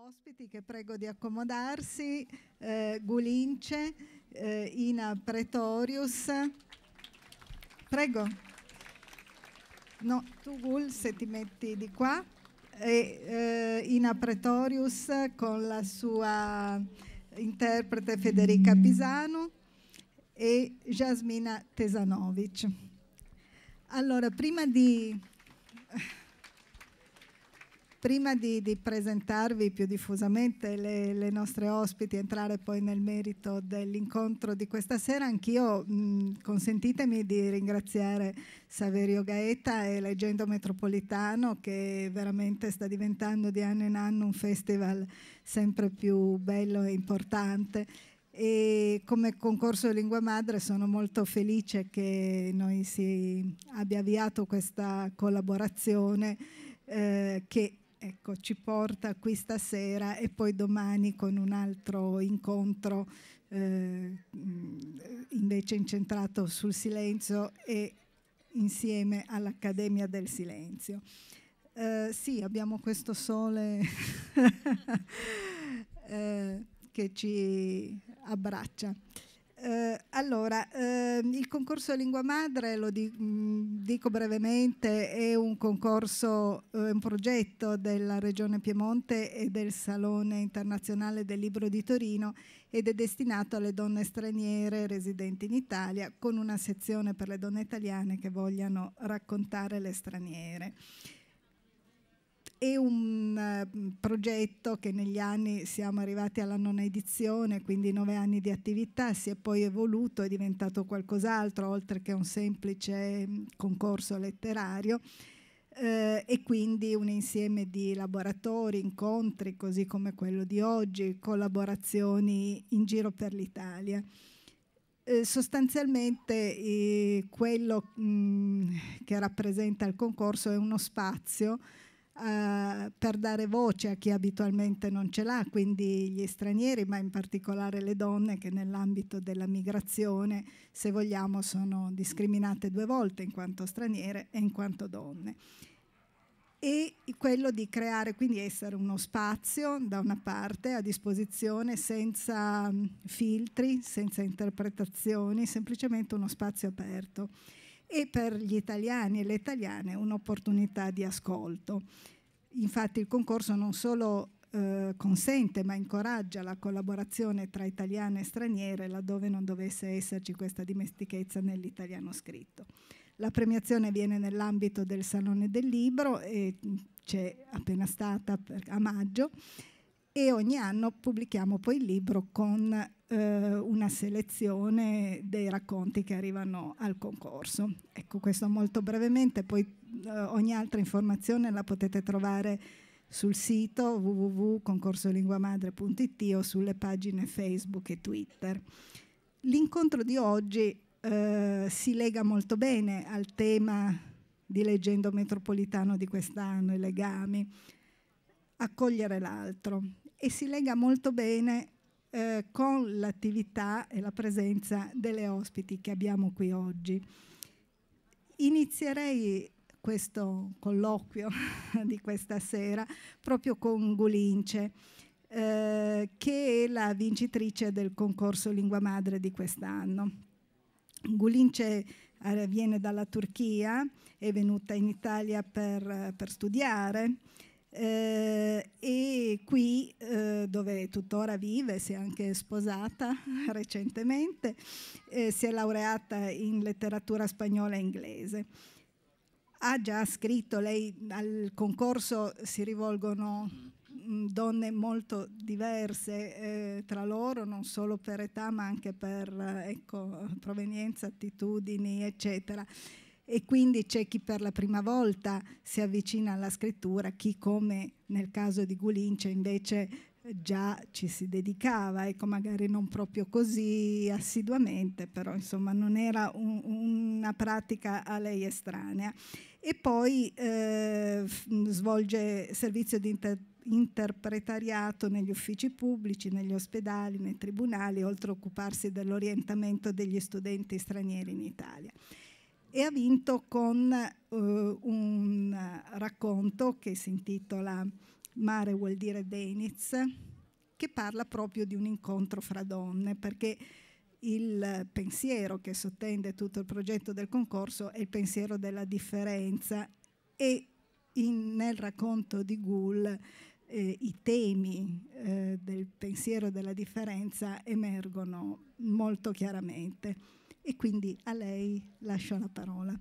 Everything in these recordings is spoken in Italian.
ospiti che prego di accomodarsi, eh, Gulince, eh, Ina Pretorius. Prego. No, tu Gul se ti metti di qua. E, eh, Ina Pretorius con la sua interprete Federica Pisano e Jasmina Tesanovic. Allora, prima di prima di, di, presentarvi più diffusamente le, le, nostre ospiti, entrare poi nel merito dell'incontro di questa sera, anch'io mh, consentitemi di ringraziare Saverio Gaeta e Leggendo Metropolitano che veramente sta diventando di anno in anno un festival sempre più bello e importante e come concorso di lingua madre sono molto felice che noi si abbia avviato questa collaborazione eh, che ecco, ci porta questa sera e poi domani con un altro incontro eh, invece incentrato sul silenzio e insieme all'Accademia del Silenzio. Eh, sì, abbiamo questo sole eh, che ci abbraccia. Eh, allora, eh, il concorso lingua madre, lo di, mh, dico brevemente, è un concorso, eh, un progetto della Regione Piemonte e del Salone Internazionale del Libro di Torino ed è destinato alle donne straniere residenti in Italia con una sezione per le donne italiane che vogliano raccontare le straniere è un ehm, progetto che negli anni siamo arrivati alla nona edizione, quindi nove anni di attività, si è poi evoluto, è diventato qualcos'altro oltre che un semplice ehm, concorso letterario eh, e quindi un insieme di laboratori, incontri, così come quello di oggi, collaborazioni in giro per l'Italia. Eh, sostanzialmente eh, quello mh, che rappresenta il concorso è uno spazio eh, per dare voce a chi abitualmente non ce l'ha, quindi gli stranieri, ma in particolare le donne che nell'ambito della migrazione, se vogliamo, sono discriminate due volte in quanto straniere e in quanto donne e quello di creare, quindi essere uno spazio da una parte a disposizione senza filtri, senza interpretazioni, semplicemente uno spazio aperto e per gli italiani e le italiane un'opportunità di ascolto. Infatti il concorso non solo eh, consente ma incoraggia la collaborazione tra italiane e straniere laddove non dovesse esserci questa dimestichezza nell'italiano scritto. La premiazione viene nell'ambito del Salone del Libro e mm, c'è appena stata a maggio e ogni anno pubblichiamo poi il libro con eh, una selezione dei racconti che arrivano al concorso. Ecco questo molto brevemente, poi eh, ogni altra informazione la potete trovare sul sito www.concorsolinguamadre.it o sulle pagine Facebook e Twitter. L'incontro di oggi eh, si lega molto bene al tema di Leggendo Metropolitano di quest'anno, i legami accogliere l'altro e si lega molto bene eh, con l'attività e la presenza delle ospiti che abbiamo qui oggi. Inizierei questo colloquio di questa sera proprio con Gulince, eh, che è la vincitrice del concorso Lingua Madre di quest'anno. Gulince eh, viene dalla Turchia, è venuta in Italia per, per studiare eh, e qui eh, dove tuttora vive, si è anche sposata recentemente, eh, si è laureata in letteratura spagnola e inglese. Ha già scritto, lei al concorso si rivolgono mh, mm, donne molto diverse eh, tra loro, non solo per età ma anche per eh, ecco, provenienza, attitudini, eccetera e quindi c'è chi per la prima volta si avvicina alla scrittura, chi come nel caso di Gulincia invece eh, già ci si dedicava, ecco magari non proprio così assiduamente, però insomma non era un, una pratica a lei estranea. E poi eh, mm, svolge servizio di inter interpretariato negli uffici pubblici, negli ospedali, nei tribunali, oltre a occuparsi dell'orientamento degli studenti stranieri in Italia e ha vinto con uh, un racconto che si intitola Mare vuol dire Deniz, che parla proprio di un incontro fra donne, perché il pensiero che sottende tutto il progetto del concorso è il pensiero della differenza e in, nel racconto di Gull eh, i temi eh, del pensiero della differenza emergono molto chiaramente e quindi a lei lascio la parola.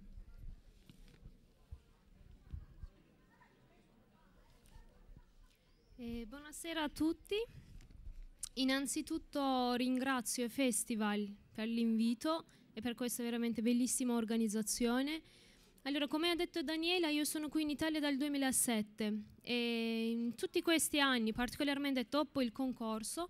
Eh, buonasera a tutti. Innanzitutto ringrazio i Festival per l'invito e per questa veramente bellissima organizzazione. Allora, come ha detto Daniela, io sono qui in Italia dal 2007 e in tutti questi anni, particolarmente dopo il concorso,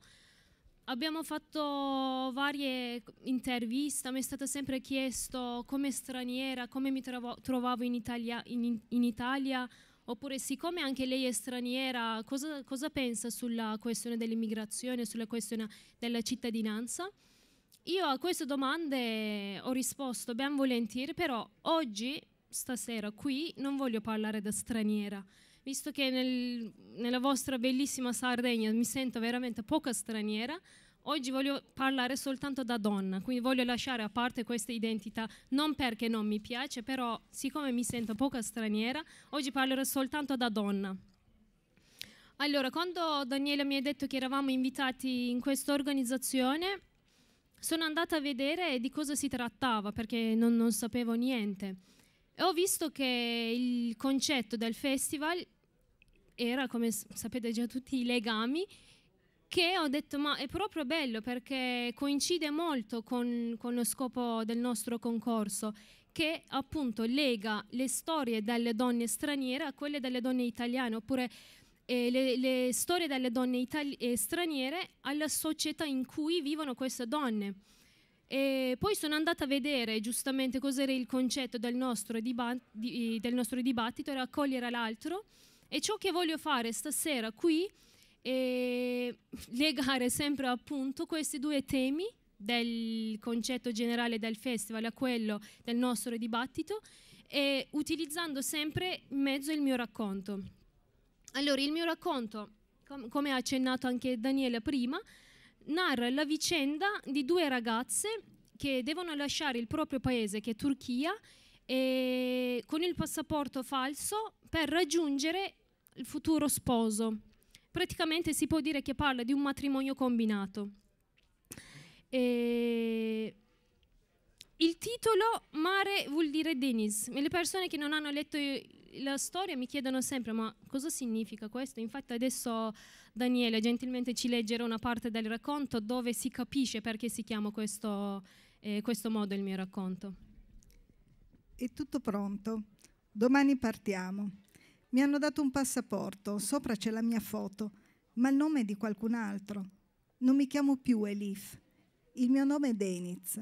Abbiamo fatto varie interviste, mi è stato sempre chiesto come straniera, come mi trovo, trovavo in Italia, in, in Italia, oppure siccome anche lei è straniera, cosa, cosa pensa sulla questione dell'immigrazione, sulla questione della cittadinanza? Io a queste domande ho risposto ben volentieri, però oggi, stasera, qui non voglio parlare da straniera visto che nel, nella vostra bellissima Sardegna mi sento veramente poca straniera, oggi voglio parlare soltanto da donna, quindi voglio lasciare a parte questa identità, non perché non mi piace, però siccome mi sento poca straniera, oggi parlerò soltanto da donna. Allora, quando Daniela mi ha detto che eravamo invitati in questa organizzazione, sono andata a vedere di cosa si trattava perché non, non sapevo niente. E ho visto che il concetto del festival era, come sapete già tutti, i legami che ho detto ma è proprio bello perché coincide molto con, con, lo scopo del nostro concorso che appunto lega le storie delle donne straniere a quelle delle donne italiane oppure eh, le, le, storie delle donne eh, straniere alla società in cui vivono queste donne. E poi sono andata a vedere giustamente cos'era il concetto del nostro, di, del nostro dibattito, era accogliere l'altro e ciò che voglio fare stasera qui è legare sempre appunto questi due temi del concetto generale del festival a quello del nostro dibattito e utilizzando sempre in mezzo il mio racconto. Allora, il mio racconto, com come ha accennato anche Daniela prima, narra la vicenda di due ragazze che devono lasciare il proprio paese, che è Turchia, eh, con il passaporto falso per raggiungere il futuro sposo. Praticamente si può dire che parla di un matrimonio combinato. Eh, il titolo Mare vuol dire Denis. Le persone che non hanno letto la storia mi chiedono sempre ma cosa significa questo? Infatti adesso Daniele gentilmente ci leggerà una parte del racconto dove si capisce perché si chiama questo, eh, questo modo il mio racconto. È tutto pronto. Domani partiamo. Mi hanno dato un passaporto, sopra c'è la mia foto, ma il nome è di qualcun altro. Non mi chiamo più Elif. Il mio nome è Deniz.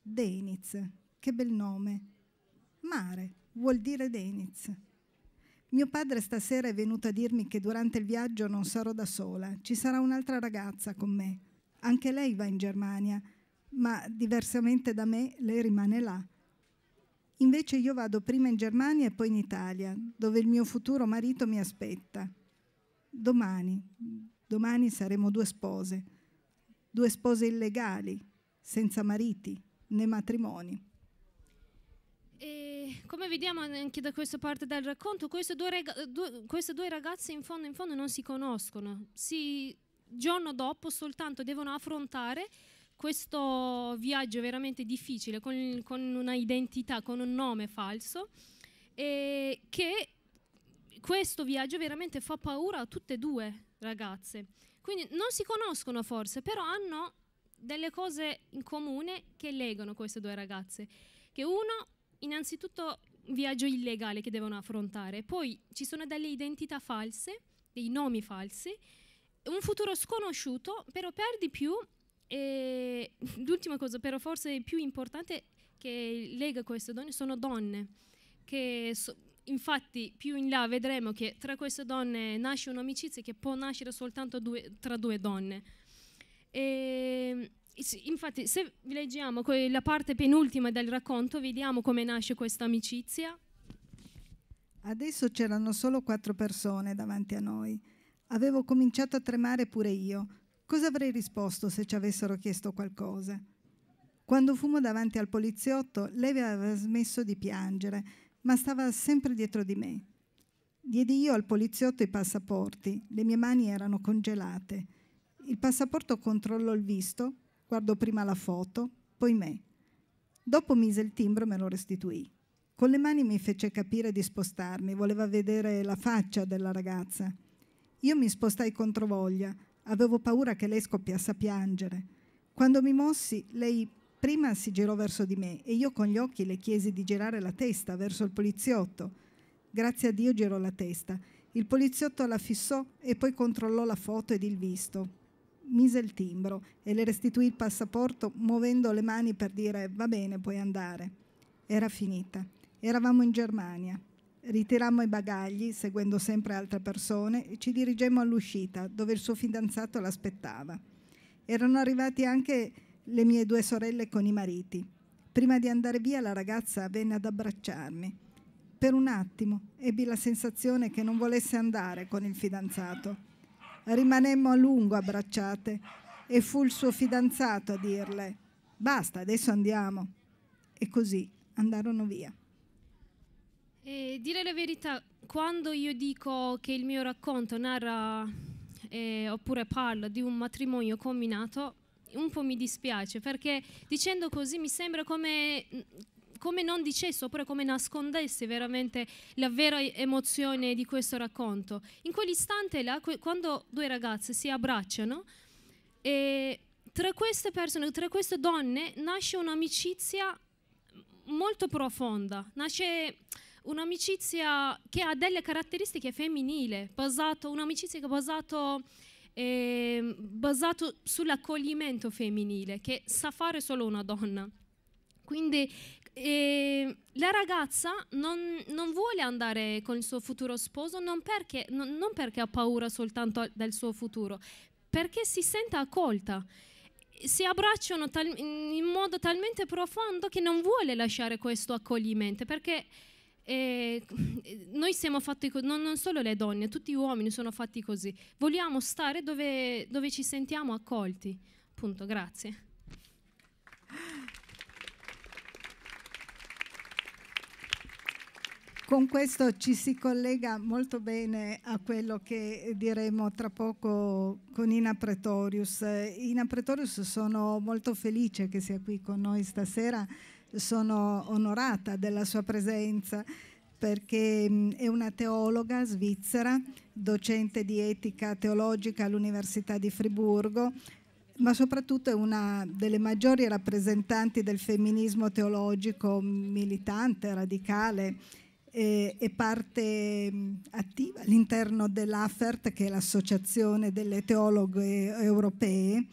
Deniz, che bel nome. Mare vuol dire Deniz. Mio padre stasera è venuto a dirmi che durante il viaggio non sarò da sola, ci sarà un'altra ragazza con me. Anche lei va in Germania, ma diversamente da me lei rimane là. Invece io vado prima in Germania e poi in Italia, dove il mio futuro marito mi aspetta. Domani, domani saremo due spose, due spose illegali, senza mariti né matrimoni. E come vediamo anche da questa parte del racconto, queste due, rega- due, queste due ragazze in fondo, in fondo non si conoscono, si, giorno dopo soltanto devono affrontare questo viaggio veramente difficile con, con una identità, con un nome falso, e che questo viaggio veramente fa paura a tutte e due ragazze. Quindi non si conoscono forse, però hanno delle cose in comune che legano queste due ragazze. Che uno, innanzitutto, un viaggio illegale che devono affrontare, poi ci sono delle identità false, dei nomi falsi, un futuro sconosciuto, però per di più e l'ultima cosa, però forse più importante che lega queste donne sono donne, che so, infatti più in là vedremo che tra queste donne nasce un'amicizia che può nascere soltanto due, tra due donne. E, infatti se leggiamo la parte penultima del racconto vediamo come nasce questa amicizia. Adesso c'erano solo quattro persone davanti a noi. Avevo cominciato a tremare pure io, Cosa avrei risposto se ci avessero chiesto qualcosa? Quando fumo davanti al poliziotto, lei aveva smesso di piangere, ma stava sempre dietro di me. Diedi io al poliziotto i passaporti, le mie mani erano congelate. Il passaporto controllò il visto, guardò prima la foto, poi me. Dopo mise il timbro e me lo restituì. Con le mani mi fece capire di spostarmi, voleva vedere la faccia della ragazza. Io mi spostai controvoglia, Avevo paura che lei scoppiasse a piangere. Quando mi mossi, lei prima si girò verso di me e io con gli occhi le chiesi di girare la testa verso il poliziotto. Grazie a Dio girò la testa. Il poliziotto la fissò e poi controllò la foto ed il visto. Mise il timbro e le restituì il passaporto muovendo le mani per dire va bene, puoi andare. Era finita. Eravamo in Germania. Ritirammo i bagagli, seguendo sempre altre persone, e ci dirigemmo all'uscita, dove il suo fidanzato l'aspettava. Erano arrivati anche le mie due sorelle con i mariti. Prima di andare via la ragazza venne ad abbracciarmi. Per un attimo ebbi la sensazione che non volesse andare con il fidanzato. Rimanemmo a lungo abbracciate e fu il suo fidanzato a dirle Basta, adesso andiamo. E così andarono via. Eh, dire la verità, quando io dico che il mio racconto narra eh, oppure parla di un matrimonio combinato, un po' mi dispiace perché dicendo così mi sembra come, mm, come non dicesse oppure come nascondesse veramente la vera emozione di questo racconto. In quell'istante là, quando due ragazze si abbracciano, e tra queste persone, tra queste donne nasce un'amicizia molto profonda, nasce un'amicizia che ha delle caratteristiche femminili, un'amicizia che è basato, eh, basato sull'accoglimento femminile, che sa fare solo una donna. Quindi eh, la ragazza non, non, vuole andare con il suo futuro sposo non perché, non, non perché ha paura soltanto del suo futuro, perché si sente accolta si abbracciano in modo talmente profondo che non vuole lasciare questo accoglimento perché eh, noi siamo fatti così, non, non, solo le donne, tutti gli uomini sono fatti così. Vogliamo stare dove, dove ci sentiamo accolti. Punto, grazie. Con questo ci si collega molto bene a quello che diremo tra poco con Ina Pretorius. Ina Pretorius sono molto felice che sia qui con noi stasera sono onorata della sua presenza perché è una teologa svizzera, docente di etica teologica all'Università di Friburgo, ma soprattutto è una delle maggiori rappresentanti del femminismo teologico militante, radicale eh, e parte attiva all'interno dell'AFERT, che è l'Associazione delle Teologhe Europee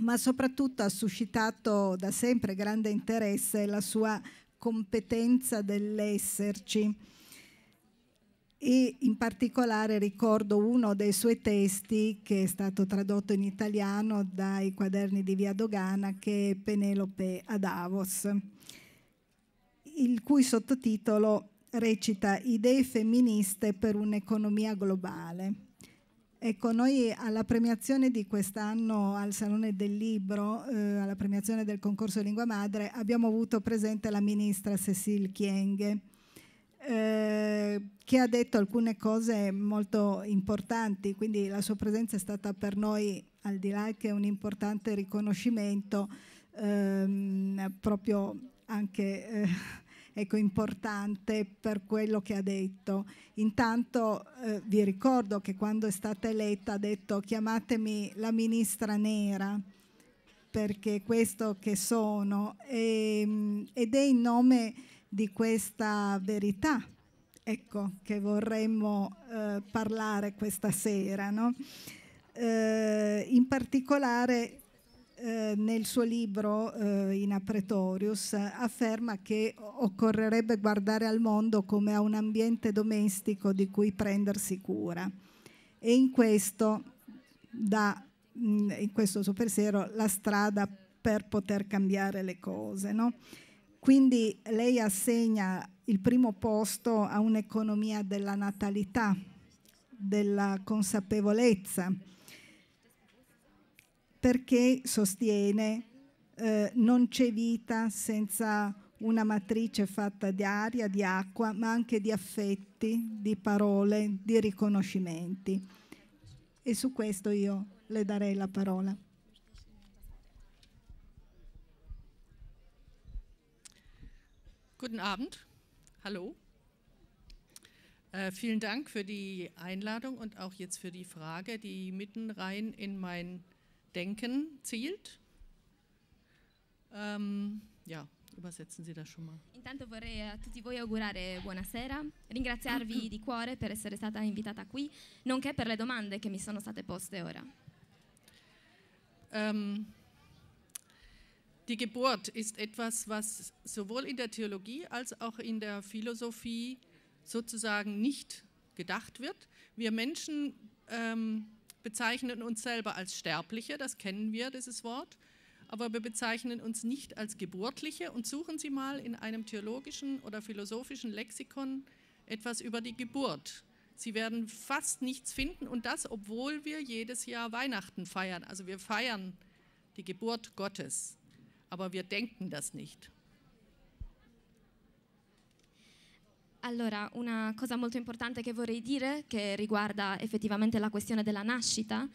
ma soprattutto ha suscitato da sempre grande interesse la sua competenza dell'esserci e in particolare ricordo uno dei suoi testi che è stato tradotto in italiano dai quaderni di Via Dogana che è Penelope a Davos, il cui sottotitolo recita Idee femministe per un'economia globale. Ecco, noi alla premiazione di quest'anno al Salone del Libro, eh, alla premiazione del concorso Lingua Madre, abbiamo avuto presente la ministra Cécile Chienghe, eh, che ha detto alcune cose molto importanti, quindi la sua presenza è stata per noi, al di là che un importante riconoscimento, ehm, proprio anche... Eh, ecco, importante per quello che ha detto. Intanto eh, vi ricordo che quando è stata eletta ha detto chiamatemi la ministra nera perché questo che sono e, ehm, ed è in nome di questa verità ecco, che vorremmo eh, parlare questa sera. No? Eh, in particolare eh, nel suo libro eh, in Apretorius afferma che occorrerebbe guardare al mondo come a un ambiente domestico di cui prendersi cura e in questo dà mm, in questo suo pensiero la strada per poter cambiare le cose. No? Quindi lei assegna il primo posto a un'economia della natalità, della consapevolezza, perché sostiene eh, non c'è vita senza una matrice fatta di aria, di acqua, ma anche di affetti, di parole, di riconoscimenti. E su questo io le darei la parola. Guten Abend. Hallo. Äh, vielen Dank für die Einladung und auch jetzt für die Frage, die mitten rein in mein Denken zielt. Um, ähm, ja, übersetzen Sie das schon mal. Intanto vorrei a tutti voi augurare buonasera, ringraziarvi di cuore per essere stata invitata qui, nonché per le domande che mi sono state poste ora. Um, ähm, die Geburt ist etwas, was sowohl in der Theologie als auch in der Philosophie sozusagen nicht gedacht wird. Wir Menschen ähm, bezeichnen uns selber als Sterbliche, das kennen wir, dieses Wort, aber wir bezeichnen uns nicht als Geburtliche und suchen Sie mal in einem theologischen oder philosophischen Lexikon etwas über die Geburt. Sie werden fast nichts finden und das, obwohl wir jedes Jahr Weihnachten feiern. Also wir feiern die Geburt Gottes, aber wir denken das nicht. Allora, una cosa molto importante che vorrei dire, che riguarda effettivamente la questione della nascita,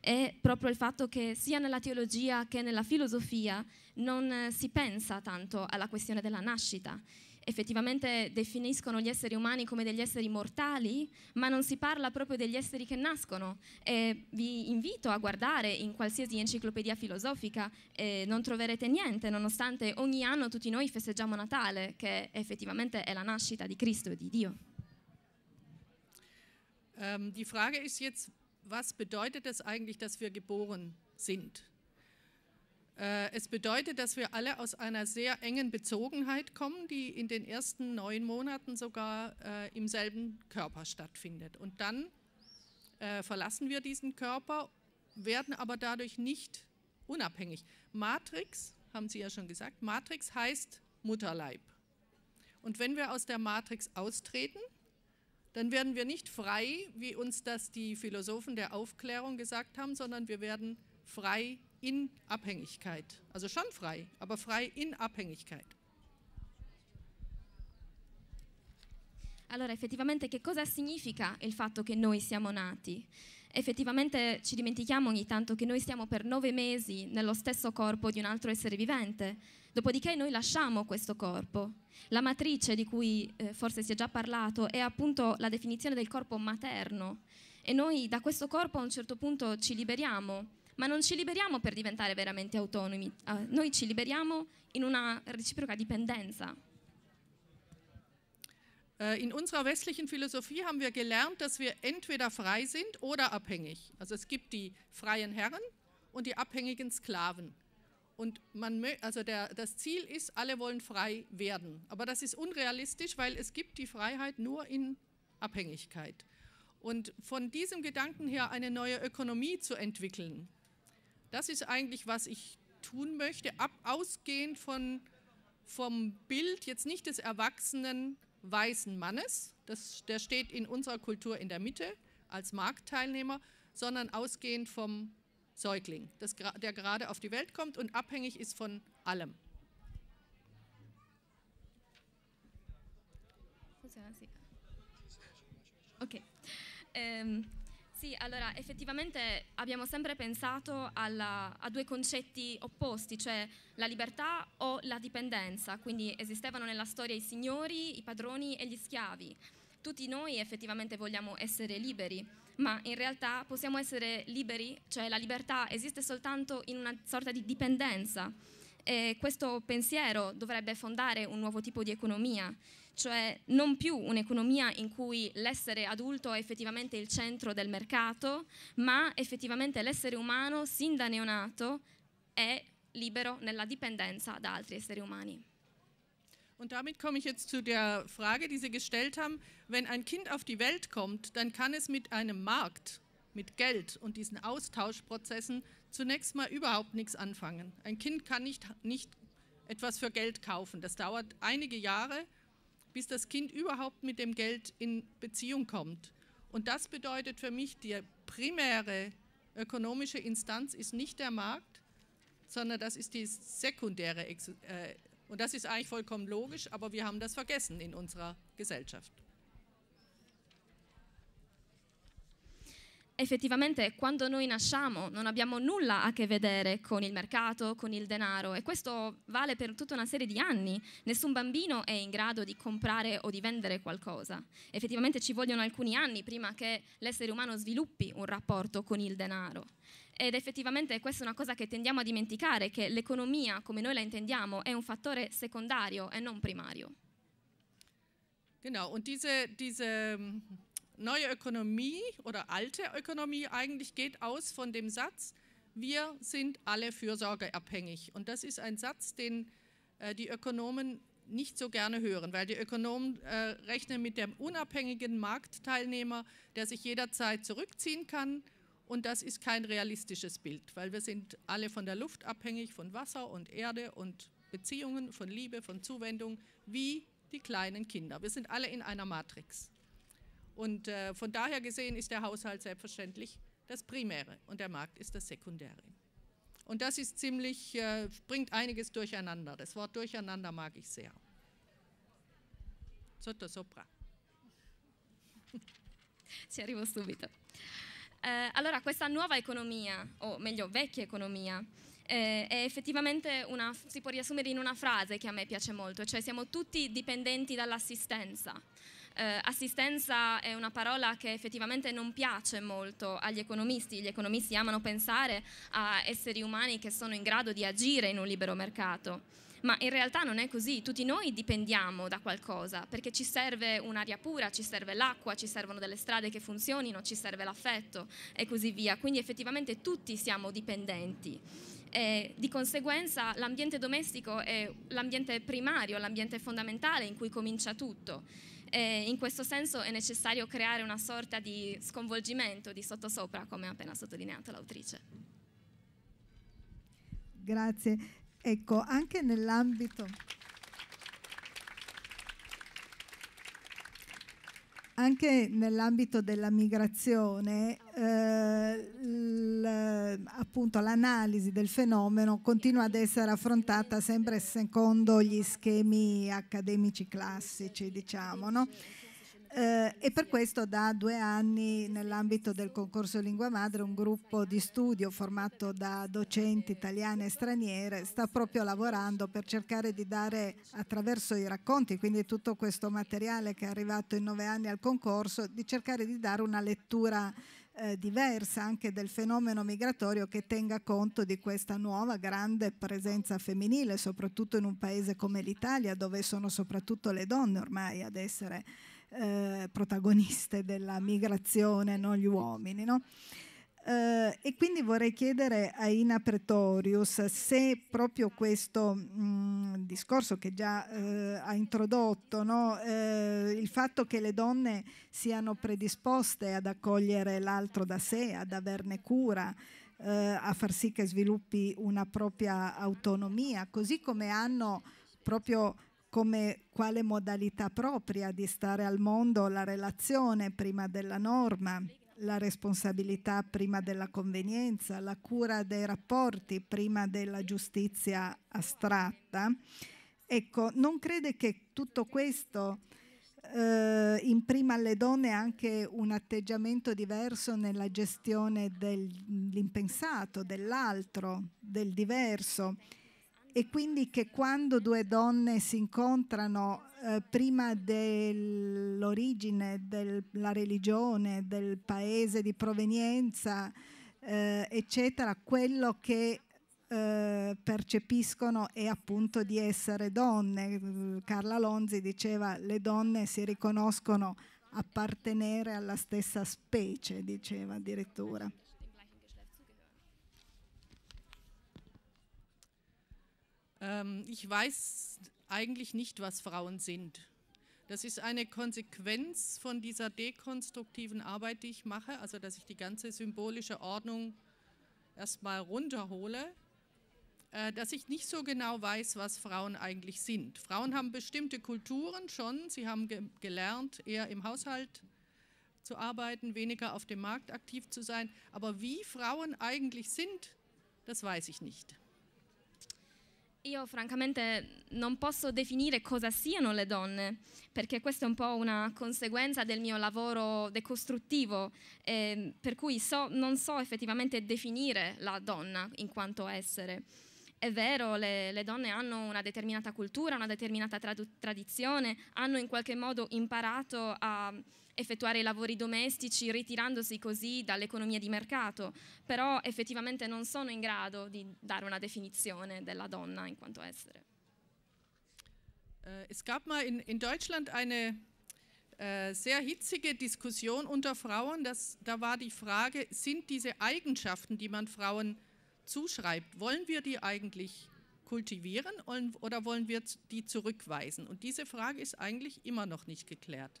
è proprio il fatto che sia nella teologia che nella filosofia non si pensa tanto alla questione della nascita effettivamente definiscono gli esseri umani come degli esseri mortali, ma non si parla proprio degli esseri che nascono. E vi invito a guardare in qualsiasi enciclopedia filosofica, eh, non troverete niente, nonostante ogni anno tutti noi festeggiamo Natale, che effettivamente è la nascita di Cristo e di Dio. Um, die Frage ist jetzt, was bedeutet es eigentlich, dass wir geboren sind? Äh, es bedeutet, dass wir alle aus einer sehr engen Bezogenheit kommen, die in den ersten neun Monaten sogar äh, im selben Körper stattfindet. Und dann äh, verlassen wir diesen Körper, werden aber dadurch nicht unabhängig. Matrix, haben Sie ja schon gesagt, Matrix heißt Mutterleib. Und wenn wir aus der Matrix austreten, dann werden wir nicht frei, wie uns das die Philosophen der Aufklärung gesagt haben, sondern wir werden frei in Abhängigkeit. Also schon frei, aber frei in Abhängigkeit. Allora, effettivamente che cosa significa il fatto che noi siamo nati? Effettivamente ci dimentichiamo ogni tanto che noi siamo per nove mesi nello stesso corpo di un altro essere vivente, dopodiché noi lasciamo questo corpo. La matrice di cui eh, forse si è già parlato è appunto la definizione del corpo materno e noi da questo corpo a un certo punto ci liberiamo ma non ci liberiamo per diventare veramente autonomi, eh, noi ci liberiamo in una reciproca dipendenza. Äh, in unserer westlichen Philosophie haben wir gelernt, dass wir entweder frei sind oder abhängig. Also es gibt die freien Herren und die abhängigen Sklaven. Und man, also der, das Ziel ist, alle wollen frei werden. Aber das ist unrealistisch, weil es gibt die Freiheit nur in Abhängigkeit. Und von diesem Gedanken her eine neue Ökonomie zu entwickeln, das ist eigentlich, was ich tun möchte, ab, ausgehend von, vom Bild jetzt nicht des erwachsenen weißen Mannes, das, der steht in unserer Kultur in der Mitte als Marktteilnehmer, sondern ausgehend vom Säugling, das, der gerade auf die Welt kommt und abhängig ist von allem. Okay. Ähm, Sì, allora effettivamente abbiamo sempre pensato alla, a due concetti opposti, cioè la libertà o la dipendenza, quindi esistevano nella storia i signori, i padroni e gli schiavi. Tutti noi effettivamente vogliamo essere liberi, ma in realtà possiamo essere liberi, cioè la libertà esiste soltanto in una sorta di dipendenza e questo pensiero dovrebbe fondare un nuovo tipo di economia. cioè non più un'economia in cui l'essere adulto è effettivamente il centro del mercato, ma effettivamente l'essere umano sin da neonato è libero nella dipendenza da altri esseri umani. Und damit komme ich jetzt zu der Frage, die Sie gestellt haben. Wenn ein Kind auf die Welt kommt, dann kann es mit einem Markt, mit Geld und diesen Austauschprozessen zunächst mal überhaupt nichts anfangen. Ein Kind kann nicht, nicht etwas für Geld kaufen. Das dauert einige Jahre bis das Kind überhaupt mit dem Geld in Beziehung kommt. Und das bedeutet für mich, die primäre ökonomische Instanz ist nicht der Markt, sondern das ist die sekundäre. äh, und das ist eigentlich vollkommen logisch, aber wir haben das vergessen in unserer Gesellschaft. effettivamente quando noi nasciamo non abbiamo nulla a che vedere con il mercato, con il denaro e questo vale per tutta una serie di anni. Nessun bambino è in grado di comprare o di vendere qualcosa. Effettivamente ci vogliono alcuni anni prima che l'essere umano sviluppi un rapporto con il denaro. Ed effettivamente questa è una cosa che tendiamo a dimenticare, che l'economia, come noi la intendiamo, è un fattore secondario e non primario. Genau, und diese, diese neue Ökonomie oder alte Ökonomie eigentlich geht aus von dem Satz, wir sind alle fürsorgeabhängig. Und das ist ein Satz, den äh, die Ökonomen nicht so gerne hören, weil die Ökonomen äh, rechnen mit dem unabhängigen Marktteilnehmer, der sich jederzeit zurückziehen kann. Und das ist kein realistisches Bild, weil wir sind alle von der Luft abhängig, von Wasser und Erde und Beziehungen, von Liebe, von Zuwendung, wie die kleinen Kinder. Wir sind alle in einer Matrix. Und äh, von daher gesehen ist der Haushalt selbstverständlich das Primäre und der Markt ist das Sekundäre. Und das ist ziemlich, äh, bringt einiges durcheinander. Das Wort durcheinander mag ich sehr. Sotto sopra. Ci arrivo subito. Eh, allora, questa nuova economia, o meglio vecchia economia, eh, è effettivamente una, si può riassumere in una frase che a me piace molto, cioè siamo tutti dipendenti dall'assistenza. Eh, assistenza è una parola che effettivamente non piace molto agli economisti, gli economisti amano pensare a esseri umani che sono in grado di agire in un libero mercato. Ma in realtà non è così, tutti noi dipendiamo da qualcosa, perché ci serve un'aria pura, ci serve l'acqua, ci servono delle strade che funzionino, ci serve l'affetto e così via. Quindi effettivamente tutti siamo dipendenti. E di conseguenza l'ambiente domestico è l'ambiente primario, l'ambiente fondamentale in cui comincia tutto. E in questo senso è necessario creare una sorta di sconvolgimento di sottosopra, come ha appena sottolineato l'autrice. Grazie. Ecco, anche nell'ambito... anche nell'ambito della migrazione, eh, appunto l'analisi del fenomeno continua ad essere affrontata sempre secondo gli schemi accademici classici, diciamo, no? Eh, e per questo da due anni nell'ambito del concorso Lingua Madre un gruppo di studio formato da docenti italiane e straniere sta proprio lavorando per cercare di dare attraverso i racconti, quindi tutto questo materiale che è arrivato in nove anni al concorso, di cercare di dare una lettura eh, diversa anche del fenomeno migratorio che tenga conto di questa nuova grande presenza femminile, soprattutto in un paese come l'Italia dove sono soprattutto le donne ormai ad essere eh, protagoniste della migrazione, non gli uomini. No? Eh, e quindi vorrei chiedere a Ina Pretorius se proprio questo mh, mm, discorso che già eh, ha introdotto, no? Eh, il fatto che le donne siano predisposte ad accogliere l'altro da sé, ad averne cura, eh, a far sì che sviluppi una propria autonomia, così come hanno proprio come quale modalità propria di stare al mondo la relazione prima della norma, la responsabilità prima della convenienza, la cura dei rapporti prima della giustizia astratta. Ecco, non crede che tutto questo eh, imprima alle donne anche un atteggiamento diverso nella gestione dell'impensato, dell'altro, del diverso? e quindi che quando due donne si incontrano eh, prima dell'origine, della religione, del paese di provenienza, eh, eccetera, quello che eh, percepiscono è appunto di essere donne. Carla Lonzi diceva le donne si riconoscono appartenere alla stessa specie, diceva addirittura. Ähm, ich weiß eigentlich nicht, was Frauen sind. Das ist eine Konsequenz von dieser dekonstruktiven Arbeit, die ich mache, also dass ich die ganze symbolische Ordnung erstmal runterhole, äh, dass ich nicht so genau weiß, was Frauen eigentlich sind. Frauen haben bestimmte Kulturen schon, sie haben ge gelernt, eher im Haushalt zu arbeiten, weniger auf dem Markt aktiv zu sein, aber wie Frauen eigentlich sind, das weiß ich nicht. Io francamente non posso definire cosa siano le donne, perché questa è un po' una conseguenza del mio lavoro decostruttivo, eh, per cui so, non so effettivamente definire la donna in quanto essere. È vero, le, le donne hanno una determinata cultura, una determinata tradizione, hanno in qualche modo imparato a effettuare i lavori domestici ritirandosi così dall'economia di mercato, però effettivamente non sono in grado di dare una definizione della donna in quanto essere. Äh, es gab mal in, in Deutschland eine äh, sehr hitzige Diskussion unter Frauen. Das, da war die Frage, sind diese Eigenschaften, die man Frauen zuschreibt, wollen wir die eigentlich kultivieren oder wollen wir die zurückweisen? Und diese Frage ist eigentlich immer noch nicht geklärt.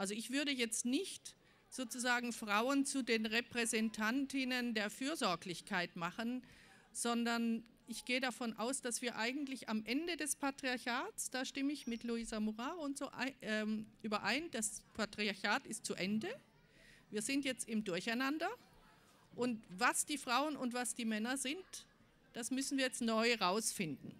Also ich würde jetzt nicht sozusagen Frauen zu den Repräsentantinnen der Fürsorglichkeit machen, sondern ich gehe davon aus, dass wir eigentlich am Ende des Patriarchats, da stimme ich mit Luisa Murat und so ähm, überein, das Patriarchat ist zu Ende. Wir sind jetzt im Durcheinander. Und was die Frauen und was die Männer sind, das müssen wir jetzt neu rausfinden.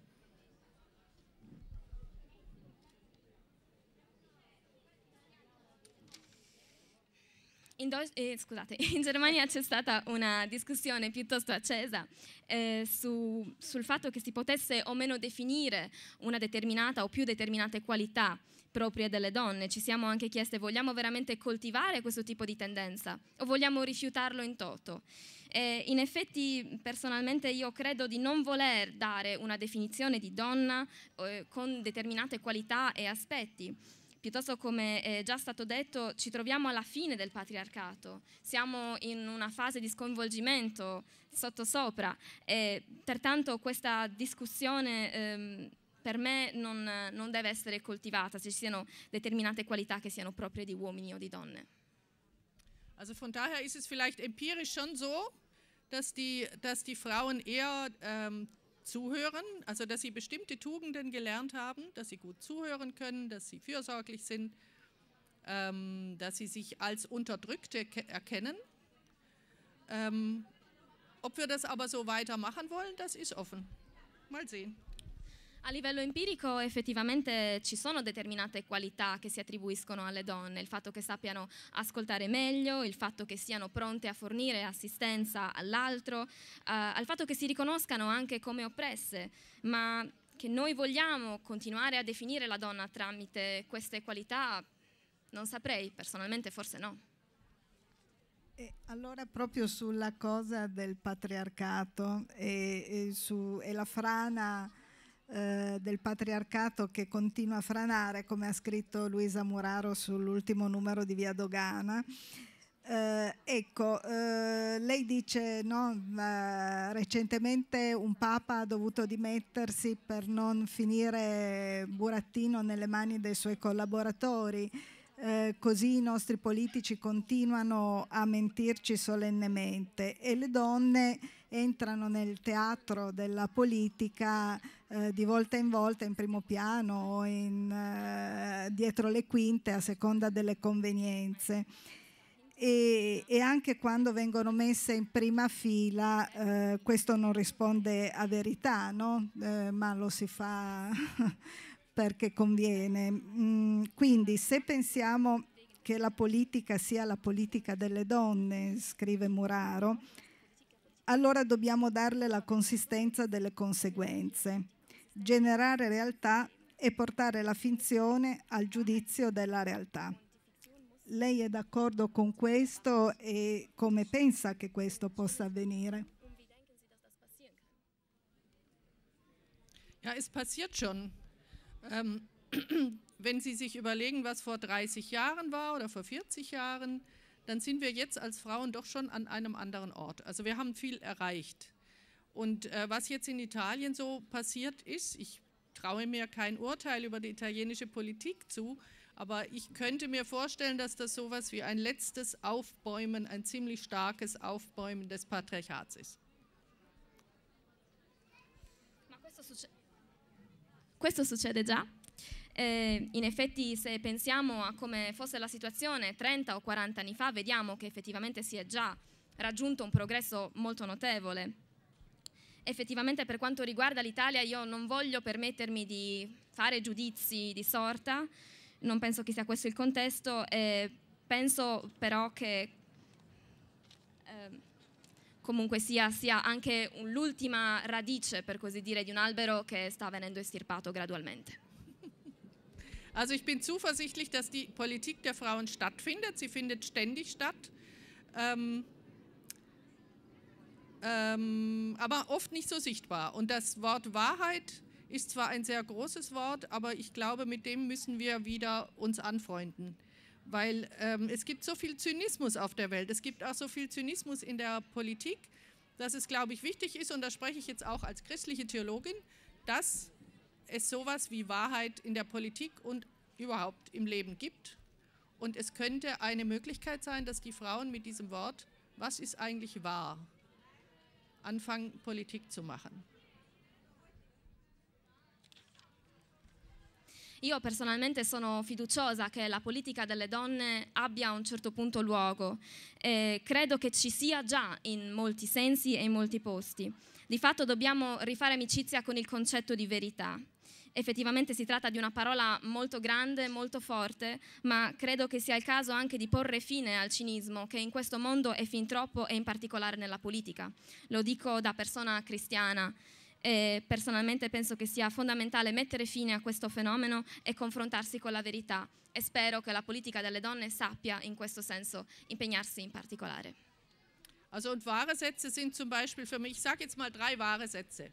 in, eh, scusate, in Germania c'è stata una discussione piuttosto accesa eh, su, sul fatto che si potesse o meno definire una determinata o più determinate qualità proprie delle donne. Ci siamo anche chieste vogliamo veramente coltivare questo tipo di tendenza o vogliamo rifiutarlo in toto. E in effetti personalmente io credo di non voler dare una definizione di donna eh, con determinate qualità e aspetti piuttosto come è eh, già stato detto, ci troviamo alla fine del patriarcato, siamo in una fase di sconvolgimento sottosopra e pertanto questa discussione ehm, per me non, non, deve essere coltivata, se ci siano determinate qualità che siano proprie di uomini o di donne. Also von daher ist es vielleicht empirisch schon so, dass die, dass die Frauen eher ähm, Zuhören, also dass sie bestimmte Tugenden gelernt haben, dass sie gut zuhören können, dass sie fürsorglich sind, ähm, dass sie sich als Unterdrückte erkennen. Ähm, ob wir das aber so weitermachen wollen, das ist offen. Mal sehen. A livello empirico effettivamente ci sono determinate qualità che si attribuiscono alle donne, il fatto che sappiano ascoltare meglio, il fatto che siano pronte a fornire assistenza all'altro, eh, al fatto che si riconoscano anche come oppresse, ma che noi vogliamo continuare a definire la donna tramite queste qualità, non saprei, personalmente forse no. E allora proprio sulla cosa del patriarcato e, e, su, e la frana eh, del patriarcato che continua a franare, come ha scritto Luisa Muraro sull'ultimo numero di Via Dogana. Eh, ecco, eh, lei dice no, recentemente un papa ha dovuto dimettersi per non finire burattino nelle mani dei suoi collaboratori. Eh, così i nostri politici continuano a mentirci solennemente e le donne entrano nel teatro della politica eh, di volta in volta in primo piano o in, eh, dietro le quinte a seconda delle convenienze. E, e anche quando vengono messe in prima fila eh, questo non risponde a verità, no? Eh, ma lo si fa perché conviene. Mm, quindi se pensiamo che la politica sia la politica delle donne, scrive Muraro, allora dobbiamo darle la consistenza delle conseguenze. generare realtà e portare la finzione al giudizio della realtà. Lei è d'accordo con questo e come pensa che questo possa avvenire? Ja, es passiert schon. Ähm, wenn Sie sich überlegen, was vor 30 Jahren war oder vor 40 Jahren, dann sind wir jetzt als Frauen doch schon an einem anderen Ort. Also wir haben viel erreicht. Und äh, was jetzt in Italien so passiert ist, ich traue mir kein Urteil über die italienische Politik zu, aber ich könnte mir vorstellen, dass das so etwas wie ein letztes Aufbäumen, ein ziemlich starkes Aufbäumen des Patriarchats ist. Questo succede già. Eh, in effetti se pensiamo a come fosse la situazione 30 o 40 anni fa, vediamo che effettivamente si è già raggiunto un progresso molto notevole. effettivamente per quanto riguarda l'Italia io non voglio permettermi di fare giudizi di sorta, non penso che sia questo il contesto, eh, penso però che eh, comunque sia, sia anche l'ultima radice, per così dire, di un albero che sta venendo estirpato gradualmente. Also ich bin zuversichtlich, dass die Politik der Frauen stattfindet. Sie findet ständig statt. Ähm ähm, aber oft nicht so sichtbar. Und das Wort Wahrheit ist zwar ein sehr großes Wort, aber ich glaube, mit dem müssen wir wieder uns anfreunden. Weil ähm, es gibt so viel Zynismus auf der Welt, es gibt auch so viel Zynismus in der Politik, dass es, glaube ich, wichtig ist, und da spreche ich jetzt auch als christliche Theologin, dass es sowas wie Wahrheit in der Politik und überhaupt im Leben gibt. Und es könnte eine Möglichkeit sein, dass die Frauen mit diesem Wort, was ist eigentlich wahr, anfangen, Politik zu machen. Io personalmente sono fiduciosa che la politica delle donne abbia a un certo punto luogo e credo che ci sia già in molti sensi e in molti posti. Di fatto dobbiamo rifare amicizia con il concetto di verità effettivamente si tratta di una parola molto grande, molto forte, ma credo che sia il caso anche di porre fine al cinismo che in questo mondo è fin troppo e in particolare nella politica. Lo dico da persona cristiana. E personalmente penso che sia fondamentale mettere fine a questo fenomeno e confrontarsi con la verità e spero che la politica delle donne sappia in questo senso impegnarsi in particolare. Also und wahre Sätze sind zum Beispiel für mich, ich sage jetzt mal drei wahre Sätze.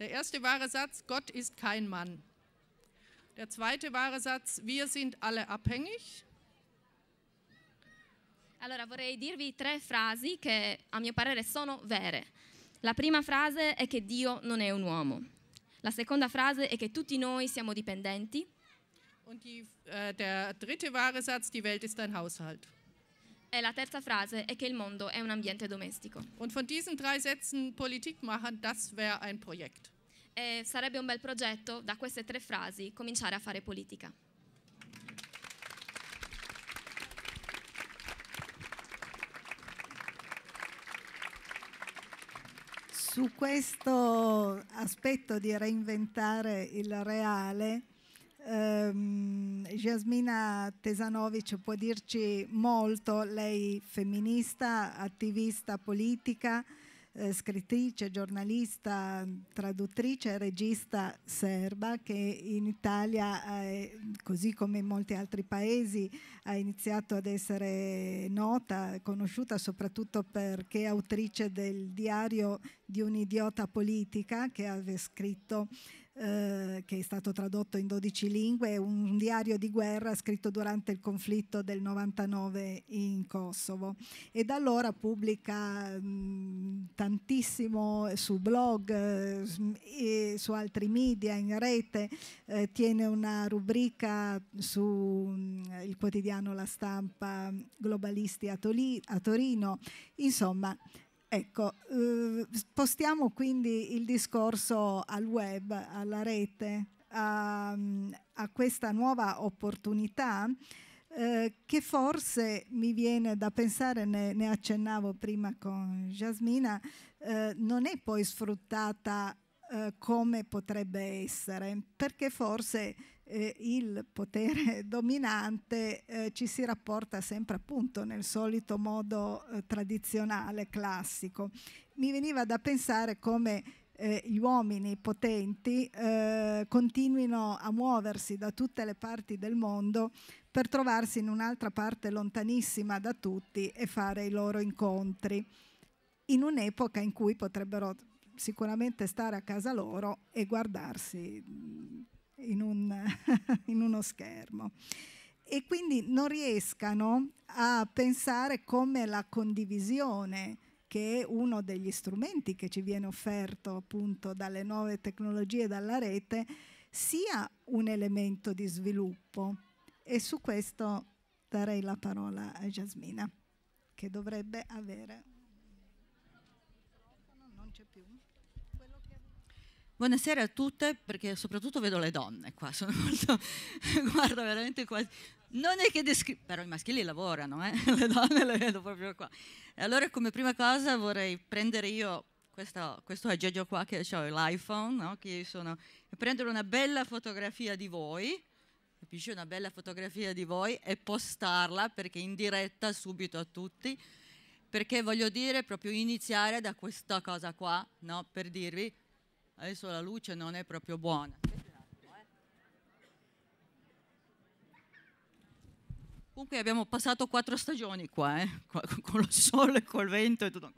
Der erste wahre Satz, Gott ist kein Mann. Der zweite wahre Satz, wir sind alle abhängig. Allora vorrei dirvi tre frasi che a mio parere sono vere. La prima frase è che Dio non è un uomo. La seconda frase è che tutti noi siamo dipendenti. Und die, äh, der dritte wahre Satz, die Welt ist ein Haushalt. la terza frase è che il mondo è un ambiente domestico. Und von diesen drei Sätzen Politik machen, das wäre ein Projekt. E sarebbe un bel progetto da queste tre frasi cominciare a fare politica. Su questo aspetto di reinventare il reale, Ehm, Jasmina Tesanovic può dirci molto, lei femminista, attivista politica, eh, scrittrice, giornalista, traduttrice, e regista serba che in Italia, eh, così come in molti altri paesi, ha iniziato ad essere nota, conosciuta soprattutto perché è autrice del diario di un'idiota politica che aveva scritto eh, che è stato tradotto in 12 lingue, un diario di guerra scritto durante il conflitto del 99 in Kosovo. E da allora pubblica mh, mm, tantissimo su blog, mh, eh, su altri media, in rete, eh, tiene una rubrica su mm, il quotidiano La Stampa Globalisti a, Toli, a Torino, insomma Ecco, eh, spostiamo quindi il discorso al web, alla rete, a, a questa nuova opportunità eh, che forse mi viene da pensare, ne, ne accennavo prima con Jasmina, eh, non è poi sfruttata eh, come potrebbe essere, perché forse eh, il potere dominante eh, ci si rapporta sempre appunto nel solito modo eh, tradizionale, classico. Mi veniva da pensare come eh, gli uomini potenti eh, continuino a muoversi da tutte le parti del mondo per trovarsi in un'altra parte lontanissima da tutti e fare i loro incontri, in un'epoca in cui potrebbero sicuramente stare a casa loro e guardarsi in, un, in uno schermo e quindi non riescano a pensare come la condivisione che è uno degli strumenti che ci viene offerto appunto dalle nuove tecnologie e dalla rete sia un elemento di sviluppo e su questo darei la parola a Jasmina che dovrebbe avere Buonasera a tutte, perché soprattutto vedo le donne qua, sono molto... guardo veramente quasi... Non è che descrivo, però i maschili lavorano, eh? le donne le vedo proprio qua. Allora come prima cosa vorrei prendere io questo, questo aggeggio qua che ho, l'iPhone, no? che sono, e prendere una bella fotografia di voi, capisci, una bella fotografia di voi e postarla perché in diretta subito a tutti, perché voglio dire proprio iniziare da questa cosa qua, no? per dirvi Adesso la luce non è proprio buona. Comunque abbiamo passato quattro stagioni qua, eh? con lo sole, col vento e tutto.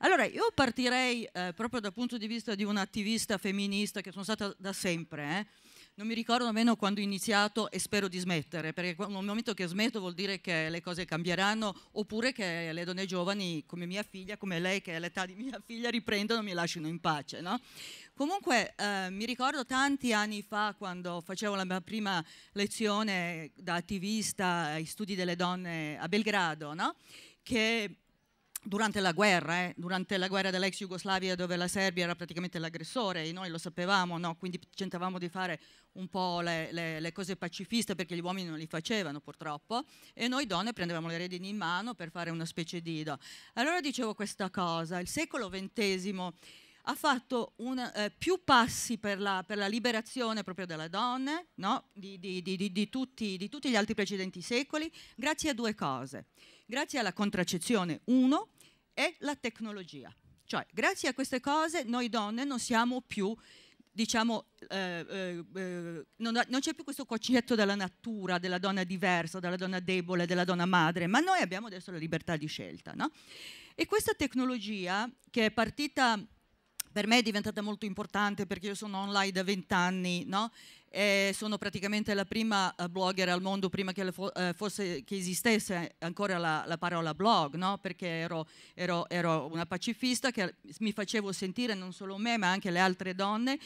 Allora, io partirei eh, proprio dal punto di vista di un'attivista femminista che sono stata da sempre, eh? non mi ricordo nemmeno quando ho iniziato e spero di smettere, perché nel momento che smetto vuol dire che le cose cambieranno, oppure che le donne giovani come mia figlia, come lei che è l'età di mia figlia, riprendono e mi lasciano in pace. No? Comunque eh, mi ricordo tanti anni fa quando facevo la mia prima lezione da attivista ai studi delle donne a Belgrado, no? che durante la guerra, eh, durante la guerra dell'ex Jugoslavia dove la Serbia era praticamente l'aggressore e noi lo sapevamo, no? quindi tentavamo di fare un po' le, le, le, cose pacifiste perché gli uomini non li facevano purtroppo e noi donne prendevamo le redini in mano per fare una specie di do. Allora dicevo questa cosa, il secolo XX ha fatto un, eh, più passi per la, per la, liberazione proprio delle donne no? di, di, di, di tutti, tutti gli altri precedenti secoli grazie a due cose grazie alla contraccezione, uno, e la tecnologia. Cioè, grazie a queste cose noi donne non siamo più diciamo, eh, eh, eh non, non c'è più questo concetto della natura, della donna diversa, della donna debole, della donna madre, ma noi abbiamo adesso la libertà di scelta. No? E questa tecnologia che è partita per me è diventata molto importante perché io sono online da vent'anni, no? eh, sono praticamente la prima eh, blogger al mondo prima che, fo eh, fosse, che esistesse ancora la, la parola blog, no? perché ero, ero, ero, una pacifista che mi facevo sentire non solo me ma anche le altre donne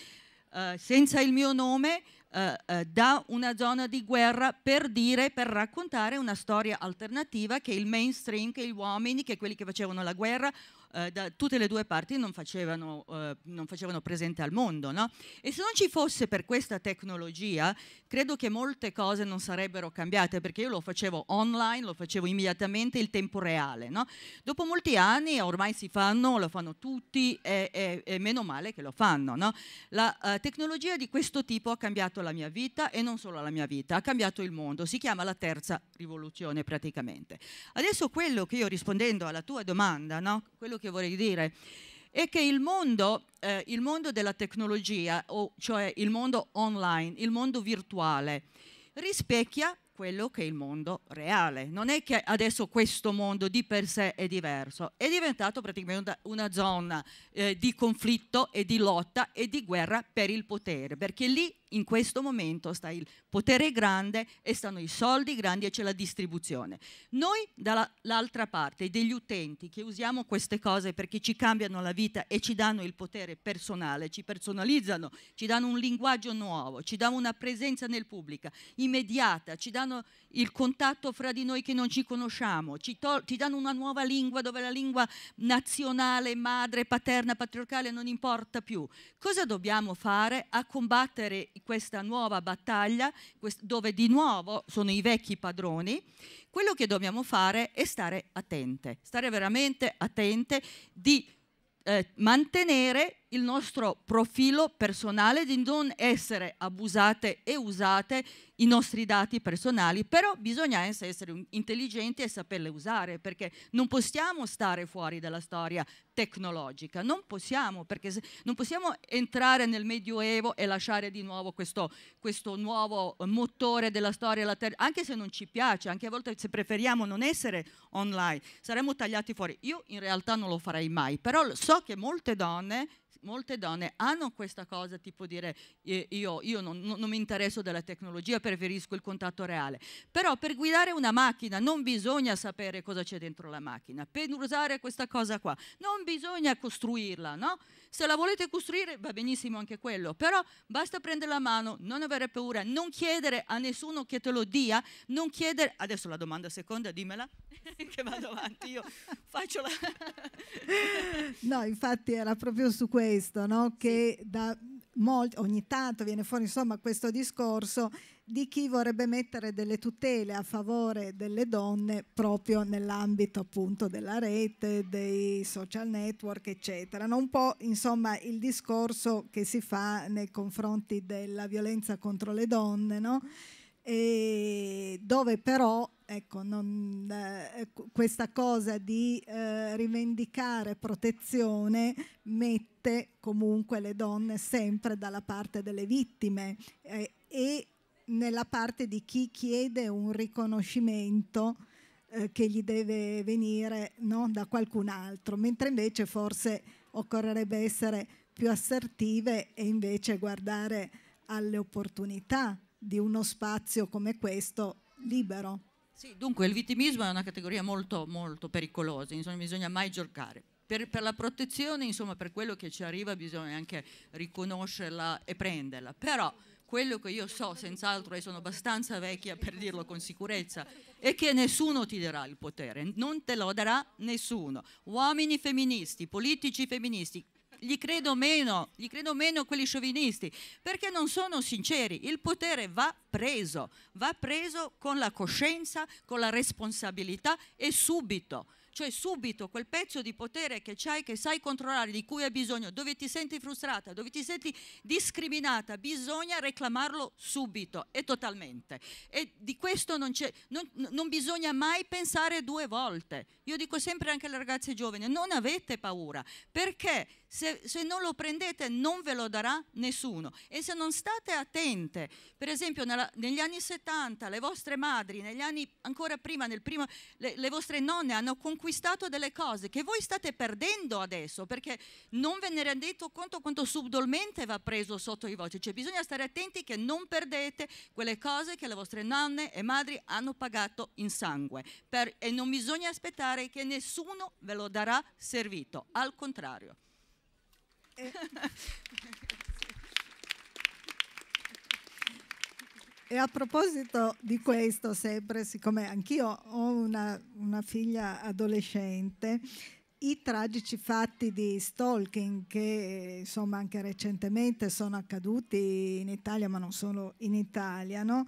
eh, senza il mio nome eh, da una zona di guerra per dire, per raccontare una storia alternativa che il mainstream, che gli uomini, che quelli che facevano la guerra eh, da tutte le due parti non facevano, eh, non facevano presente al mondo. No? E se non ci fosse per questa tecnologia, credo che molte cose non sarebbero cambiate, perché io lo facevo online, lo facevo immediatamente, il tempo reale. No? Dopo molti anni ormai si fanno, lo fanno tutti e, e, e meno male che lo fanno. No? La eh, tecnologia di questo tipo ha cambiato la mia vita e non solo la mia vita, ha cambiato il mondo, si chiama la terza rivoluzione praticamente. Adesso quello che io rispondendo alla tua domanda, quello che che vorrei dire è che il mondo, eh, il mondo della tecnologia, cioè il mondo online, il mondo virtuale, rispecchia quello che è il mondo reale. Non è che adesso questo mondo di per sé è diverso, è diventato praticamente una zona eh, di conflitto e di lotta e di guerra per il potere, perché lì in questo momento sta il potere grande e stanno i soldi grandi e c'è la distribuzione. Noi dall'altra parte, degli utenti che usiamo queste cose perché ci cambiano la vita e ci danno il potere personale, ci personalizzano, ci danno un linguaggio nuovo, ci danno una presenza nel pubblico immediata, ci danno il contatto fra di noi che non ci conosciamo, ci, ci, danno una nuova lingua dove la lingua nazionale, madre, paterna, patriarcale non importa più. Cosa dobbiamo fare a combattere questa nuova battaglia dove di nuovo sono i vecchi padroni? Quello che dobbiamo fare è stare attente, stare veramente attente di eh, mantenere il nostro profilo personale, di non essere abusate e usate i nostri dati personali, però bisogna essere intelligenti e saperle usare, perché non possiamo stare fuori dalla storia tecnologica, non possiamo, perché non possiamo entrare nel Medioevo e lasciare di nuovo questo, questo nuovo motore della storia, anche se non ci piace, anche a volte se preferiamo non essere online, saremmo tagliati fuori. Io in realtà non lo farei mai, però so che molte donne molte donne hanno questa cosa, tipo dire io, io non, non, mi interesso della tecnologia, preferisco il contatto reale. Però per guidare una macchina non bisogna sapere cosa c'è dentro la macchina, per usare questa cosa qua non bisogna costruirla, no? Se la volete costruire va benissimo anche quello, però basta prendere la mano, non avere paura, non chiedere a nessuno che te lo dia, non chiedere... Adesso la domanda seconda, dimmela, che vado avanti io, faccio la... no, infatti era proprio su questo, no? che sì. da molti, ogni tanto viene fuori insomma questo discorso di chi vorrebbe mettere delle tutele a favore delle donne proprio nell'ambito appunto della rete, dei social network, eccetera. Non un po' insomma il discorso che si fa nei confronti della violenza contro le donne, no? E dove però ecco, non, eh, questa cosa di eh, rivendicare protezione mette comunque le donne sempre dalla parte delle vittime eh, e nella parte di chi chiede un riconoscimento eh, che gli deve venire no, da qualcun altro, mentre invece forse occorrerebbe essere più assertive e invece guardare alle opportunità di uno spazio come questo libero. Sì, dunque il vittimismo è una categoria molto, molto pericolosa, insomma bisogna mai giocare. Per, per, la protezione, insomma, per quello che ci arriva bisogna anche riconoscerla e prenderla, però quello che io so, senz'altro, e sono abbastanza vecchia per dirlo con sicurezza, è che nessuno ti darà il potere, non te lo darà nessuno. Uomini femministi, politici femministi, gli credo meno, gli credo meno quelli sciovinisti, perché non sono sinceri. Il potere va preso, va preso con la coscienza, con la responsabilità e subito cioè subito quel pezzo di potere che c'hai, che sai controllare, di cui hai bisogno, dove ti senti frustrata, dove ti senti discriminata, bisogna reclamarlo subito e totalmente. E di questo non, non, non bisogna mai pensare due volte. Io dico sempre anche alle ragazze giovani, non avete paura, perché se, se, non lo prendete non ve lo darà nessuno. E se non state attente, per esempio nella, negli anni 70 le vostre madri, negli anni ancora prima, primo, le, le vostre nonne hanno conquistato delle cose che voi state perdendo adesso perché non ve ne rendete conto quanto subdolmente va preso sotto i vostri. Cioè bisogna stare attenti che non perdete quelle cose che le vostre nonne e madri hanno pagato in sangue per, e non bisogna aspettare che nessuno ve lo darà servito, al contrario. E, a proposito di questo, sempre, siccome anch'io ho una, una figlia adolescente, i tragici fatti di stalking che insomma anche recentemente sono accaduti in Italia, ma non solo in Italia, no?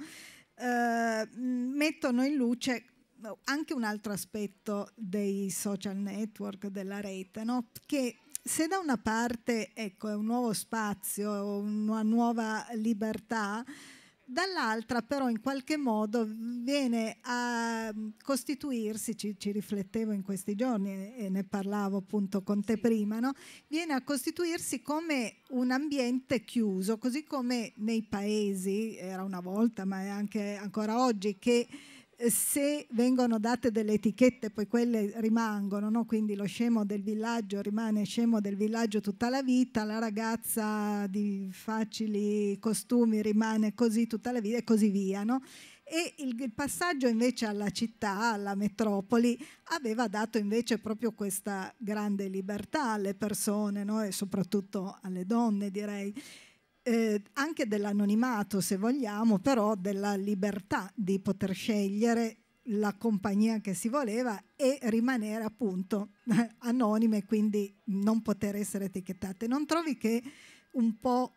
eh, mettono in luce anche un altro aspetto dei social network, della rete, no? che se da una parte ecco, è un nuovo spazio, una nuova libertà, dall'altra però in qualche modo viene a costituirsi, ci, ci, riflettevo in questi giorni e ne parlavo appunto con te prima, no? viene a costituirsi come un ambiente chiuso, così come nei paesi, era una volta ma è anche ancora oggi, che se vengono date delle etichette poi quelle rimangono, no? quindi lo scemo del villaggio rimane scemo del villaggio tutta la vita, la ragazza di facili costumi rimane così tutta la vita e così via. No? E il, il, passaggio invece alla città, alla metropoli, aveva dato invece proprio questa grande libertà alle persone no? e soprattutto alle donne direi eh, anche dell'anonimato se vogliamo, però della libertà di poter scegliere la compagnia che si voleva e rimanere appunto anonime, quindi non poter essere etichettate. Non trovi che un po'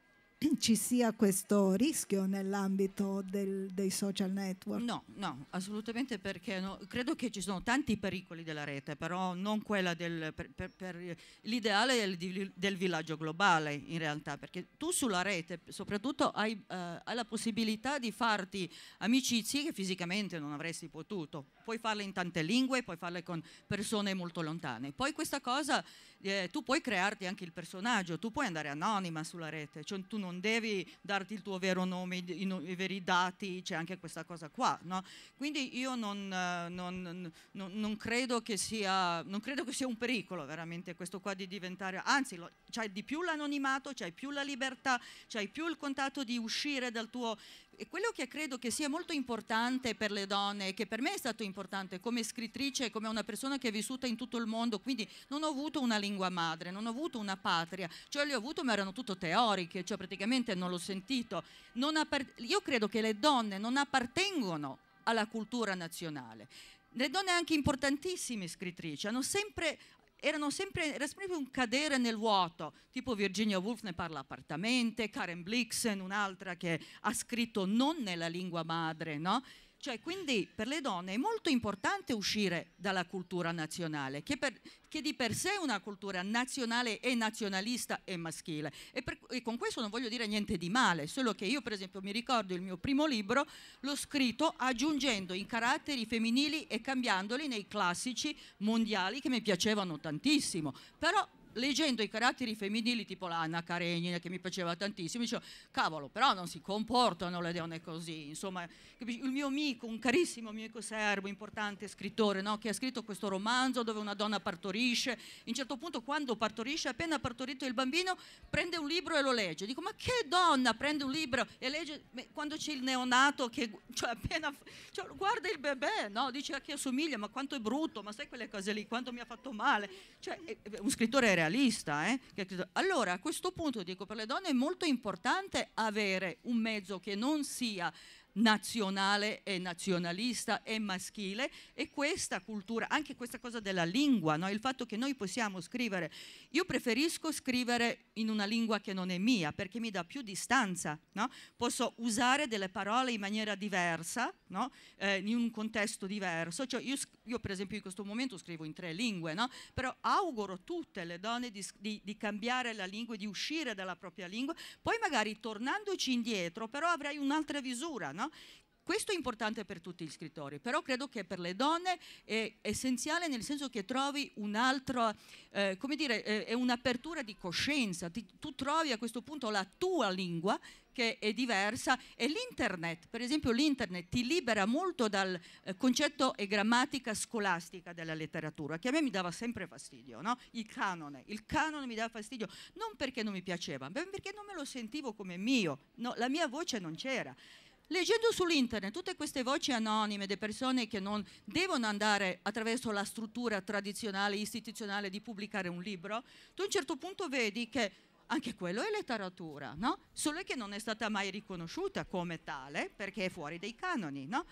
ci sia questo rischio nell'ambito del, dei social network? No, no, assolutamente perché no, credo che ci sono tanti pericoli della rete, però non quella del... Per, per, per l'ideale del, del, villaggio globale in realtà, perché tu sulla rete soprattutto hai, eh, hai la possibilità di farti amicizie che fisicamente non avresti potuto, puoi farle in tante lingue, puoi farle con persone molto lontane. Poi questa cosa eh, tu puoi crearti anche il personaggio, tu puoi andare anonima sulla rete, cioè tu non devi darti il tuo vero nome, i, i, i veri dati, c'è anche questa cosa qua, no? Quindi io non, eh, non, non, non, credo sia, non, credo che sia, un pericolo veramente questo qua di diventare, anzi c'hai di più l'anonimato, c'hai più la libertà, c'hai più il contatto di uscire dal tuo e quello che credo che sia molto importante per le donne, che per me è stato importante come scrittrice, come una persona che è vissuta in tutto il mondo, quindi non ho avuto una lingua madre, non ho avuto una patria, cioè le ho avuto ma erano tutto teoriche, cioè praticamente non l'ho sentito. Non io credo che le donne non appartengono alla cultura nazionale. Le donne anche importantissime scrittrici hanno sempre erano sempre, era sempre un cadere nel vuoto, tipo Virginia Woolf ne parla appartamente, Karen Blixen, un'altra che ha scritto non nella lingua madre, no? Cioè, quindi per le donne è molto importante uscire dalla cultura nazionale, che, per, che di per sé è una cultura nazionale e nazionalista e maschile. E, per, e, con questo non voglio dire niente di male, solo che io per esempio mi ricordo il mio primo libro, l'ho scritto aggiungendo i caratteri femminili e cambiandoli nei classici mondiali che mi piacevano tantissimo. Però leggendo i caratteri femminili tipo l'Anna Karenina che mi piaceva tantissimo, dicevo cavolo però non si comportano le donne così, insomma il mio amico, un carissimo mio amico serbo, importante scrittore no? che ha scritto questo romanzo dove una donna partorisce, a un certo punto quando partorisce, appena partorito il bambino prende un libro e lo legge, dico ma che donna prende un libro e legge quando c'è il neonato che cioè, appena, cioè, guarda il bebè, no? dice a chi assomiglia ma quanto è brutto, ma sai quelle cose lì, quanto mi ha fatto male, cioè, un scrittore era realista. Eh? Allora a questo punto dico per le donne è molto importante avere un mezzo che non sia nazionale e nazionalista e maschile e questa cultura, anche questa cosa della lingua, no? il fatto che noi possiamo scrivere, io preferisco scrivere in una lingua che non è mia perché mi dà più distanza, no? posso usare delle parole in maniera diversa, no? eh, in un contesto diverso, cioè io, io, per esempio in questo momento scrivo in tre lingue, però auguro a tutte le donne di, di, di cambiare la lingua e di uscire dalla propria lingua, poi magari tornandoci indietro però avrai un'altra visura, no? questo è importante per tutti gli scrittori, però credo che per le donne è essenziale nel senso che trovi un'altra, eh, come dire, è un'apertura di coscienza, Ti, tu trovi a questo punto la tua lingua che è diversa e l'internet, per esempio l'internet ti libera molto dal eh, concetto e grammatica scolastica della letteratura, che a me mi dava sempre fastidio, no? il canone, il canone mi dava fastidio, non perché non mi piaceva, ma perché non me lo sentivo come mio, no, la mia voce non c'era. Leggendo sull'internet tutte queste voci anonime di persone che non devono andare attraverso la struttura tradizionale, istituzionale di pubblicare un libro, tu a un certo punto vedi che anche quello è letteratura, no? Solo che non è stata mai riconosciuta come tale perché è fuori dei canoni, no?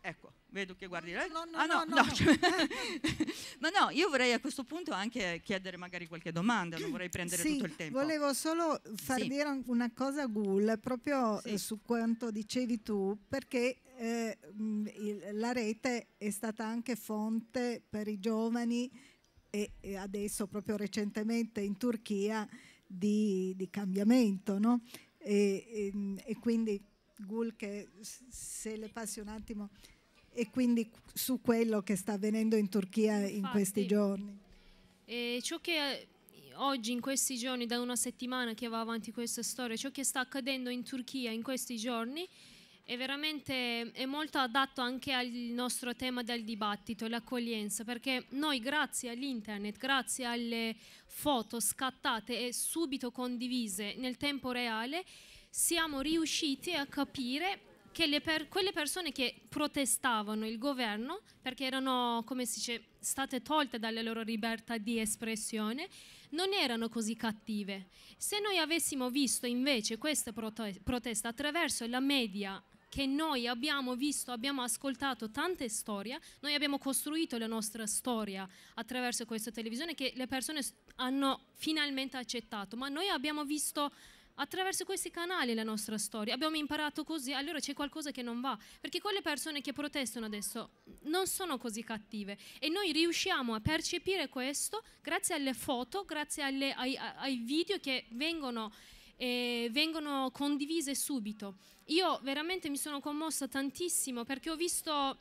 Ecco, vedo che guardi No, no, ah, no, no, no. Cioè eh. Ma no, io vorrei a questo punto anche chiedere magari qualche domanda, non vorrei prendere sì, tutto il tempo. Volevo solo far sì. dire una cosa a Gull, proprio sì. Eh, su quanto dicevi tu, perché eh, mm, la rete è stata anche fonte per i giovani e, e adesso proprio recentemente in Turchia di, di cambiamento, no? E, e, mm, e quindi Gul che se le passi un attimo e quindi su quello che sta avvenendo in Turchia Infatti, in questi giorni. E ciò che eh, oggi, in questi giorni, da una settimana che va avanti questa storia, ciò che sta accadendo in Turchia in questi giorni è veramente è molto adatto anche al nostro tema del dibattito, l'accoglienza, perché noi grazie all'internet, grazie alle foto scattate e subito condivise nel tempo reale, siamo riusciti a capire che per quelle persone che protestavano il governo, perché erano, come si dice, state tolte dalla loro libertà di espressione, non erano così cattive. Se noi avessimo visto invece questa protesta attraverso la media che noi abbiamo visto, abbiamo ascoltato tante storie, noi abbiamo costruito la nostra storia attraverso questa televisione che le persone hanno finalmente accettato, ma noi abbiamo visto attraverso questi canali la nostra storia. Abbiamo imparato così, allora c'è qualcosa che non va, perché quelle persone che protestano adesso non sono così cattive e noi riusciamo a percepire questo grazie alle foto, grazie alle, ai, ai, video che vengono, eh, vengono condivise subito. Io veramente mi sono commossa tantissimo perché ho visto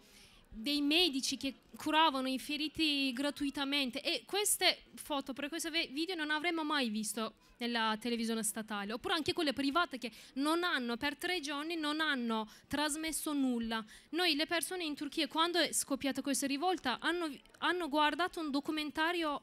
dei medici che curavano i feriti gratuitamente e queste foto, per questo video non avremmo mai visto nella televisione statale, oppure anche quelle private che non hanno, per tre giorni non hanno trasmesso nulla. Noi le persone in Turchia, quando è scoppiata questa rivolta, hanno, hanno guardato un documentario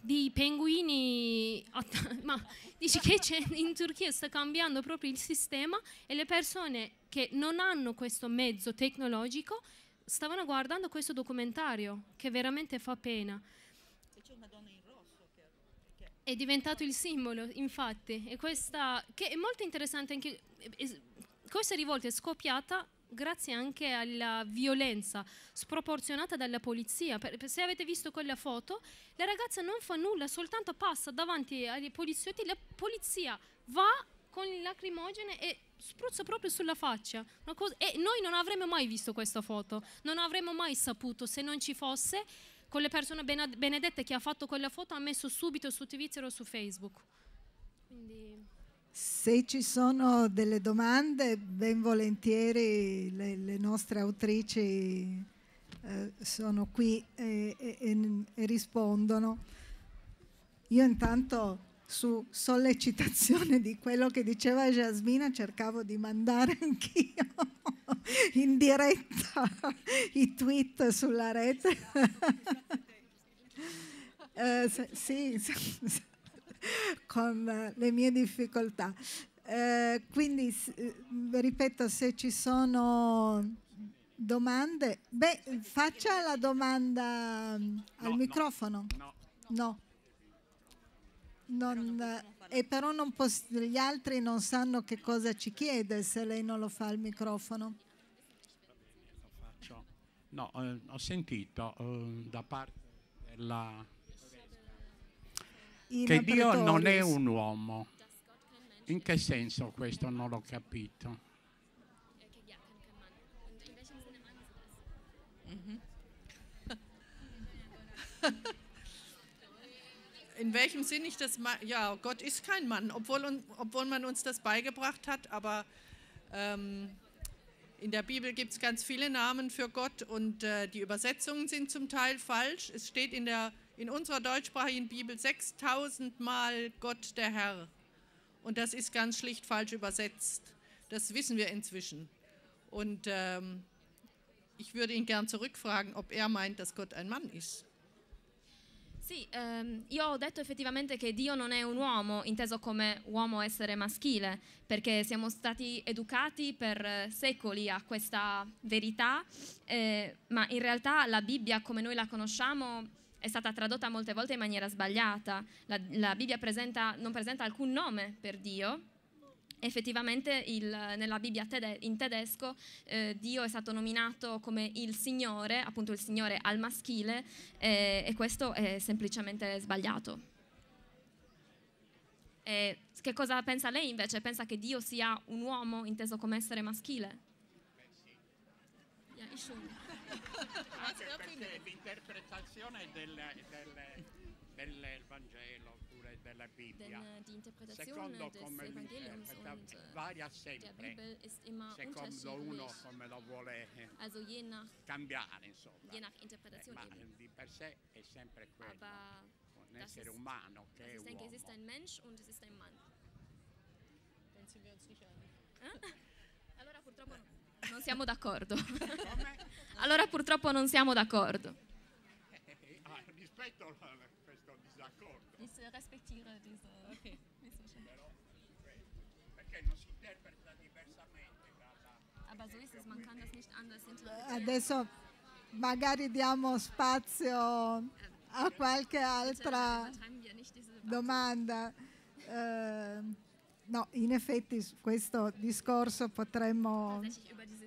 di pinguini, ma dici che in Turchia sta cambiando proprio il sistema e le persone che non hanno questo mezzo tecnologico stavano guardando questo documentario che veramente fa pena. È diventato il simbolo, infatti, e questa, che è molto interessante anche, questa rivolta è scoppiata grazie anche alla violenza sproporzionata dalla polizia. Per, se avete visto quella foto, la ragazza non fa nulla, soltanto passa davanti ai poliziotti, la polizia va con il lacrimogene e spruzza proprio sulla faccia. Cosa, e noi non avremmo mai visto questa foto, non avremmo mai saputo se non ci fosse quelle persone benedette che ha fatto quella foto ha messo subito su Twitter o su Facebook. Quindi... Se ci sono delle domande, ben volentieri le, le nostre autrici eh, sono qui e, e, e rispondono. Io intanto su sollecitazione di quello che diceva Jasmina, cercavo di mandare anch'io in diretta i tweet sulla rete. eh, sì, con le mie difficoltà. Eh, quindi, eh, ripeto, se ci sono domande, beh, faccia la domanda mm, al microfono. no. Non, eh, e però poss- gli altri non sanno che cosa ci chiede se lei non lo fa al microfono. No, eh, ho sentito eh, da parte della... In che Dio non è un uomo. In che senso questo non l'ho capito? Mm-hmm. in welchem Sinn ich das, ja, Gott ist kein Mann, obwohl, obwohl man uns das beigebracht hat, aber ähm, in der Bibel gibt es ganz viele Namen für Gott und äh, die Übersetzungen sind zum Teil falsch. Es steht in, der, in unserer deutschsprachigen Bibel 6000 Mal Gott der Herr und das ist ganz schlicht falsch übersetzt. Das wissen wir inzwischen. Und ähm, ich würde ihn gern zurückfragen, ob er meint, dass Gott ein Mann ist. Sì, ehm, io ho detto effettivamente che Dio non è un uomo, inteso come uomo essere maschile, perché siamo stati educati per eh, secoli a questa verità, eh, ma in realtà la Bibbia come noi la conosciamo è stata tradotta molte volte in maniera sbagliata. La, la Bibbia presenta, non presenta alcun nome per Dio, effettivamente il, nella Bibbia tede in tedesco eh, Dio è stato nominato come il Signore, appunto il Signore al maschile eh, e questo è semplicemente sbagliato. E che cosa pensa lei invece? Pensa che Dio sia un uomo inteso come essere maschile? Beh, sì. Anche perché l'interpretazione del, del, del Vangelo della Bibbia, äh, secondo come mi interpreta, äh, varia sempre, secondo uno come lo vuole eh, cambiare, insomma. eh, ma di per sé è sempre quello, Aber un essere umano che è ich denke, uomo. Es ist ein Mensch und es ist ein Mann. Allora purtroppo non siamo d'accordo. allora purtroppo non siamo d'accordo. rispetto Ich eh, respektiere eh, diese okay. Aber so ist es, man kann das nicht anders Adesso magari diamo spazio a eh, qualche cioè, altra domanda. no, in effetti su questo discorso potremmo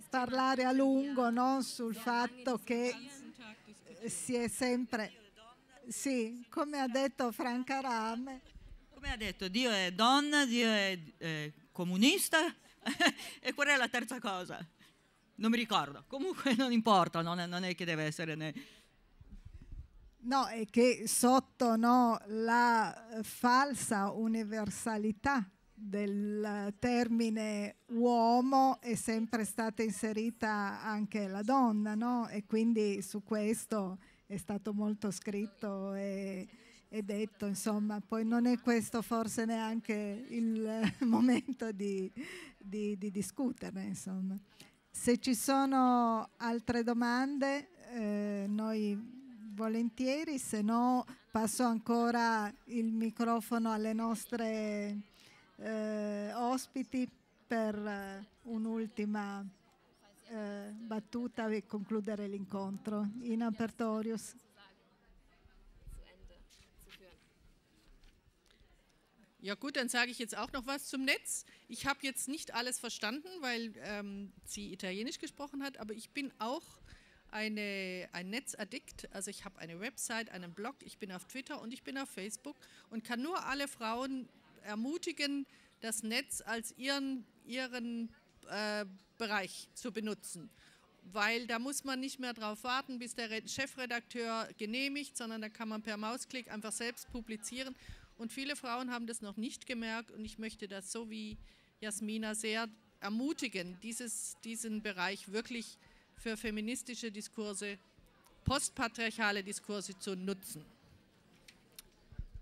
parlare a lungo no? sul fatto che certo, si è sempre sì, come ha detto Franca Rame. Come ha detto, Dio è donna, Dio è eh, comunista e qual è la terza cosa? Non mi ricordo, comunque non importa, non è, non è che deve essere... Né... No, è che sotto no, la falsa universalità del termine uomo è sempre stata inserita anche la donna, no? E quindi su questo è stato molto scritto e, e detto, insomma, poi non è questo forse neanche il momento di, di, di discuterne, insomma. Se ci sono altre domande, eh, noi volentieri, se no passo ancora il microfono alle nostre eh, ospiti per un'ultima eh, battuta per concludere l'incontro in Apertorius. Ja gut, dann sage ich jetzt auch noch was zum Netz. Ich habe jetzt nicht alles verstanden, weil ähm, sie Italienisch gesprochen hat, aber ich bin auch eine, ein Netzaddikt. Also ich habe eine Website, einen Blog, ich bin auf Twitter und ich bin auf Facebook und kann nur alle Frauen ermutigen, das Netz als ihren, ihren äh, Bereich zu benutzen. Weil da muss man nicht mehr drauf warten, bis der Chefredakteur genehmigt, sondern da kann man per Mausklick einfach selbst publizieren. Und viele Frauen haben das noch nicht gemerkt und ich möchte das so wie Jasmina sehr ermutigen, dieses, diesen Bereich wirklich für feministische Diskurse, postpatriarchale Diskurse zu nutzen.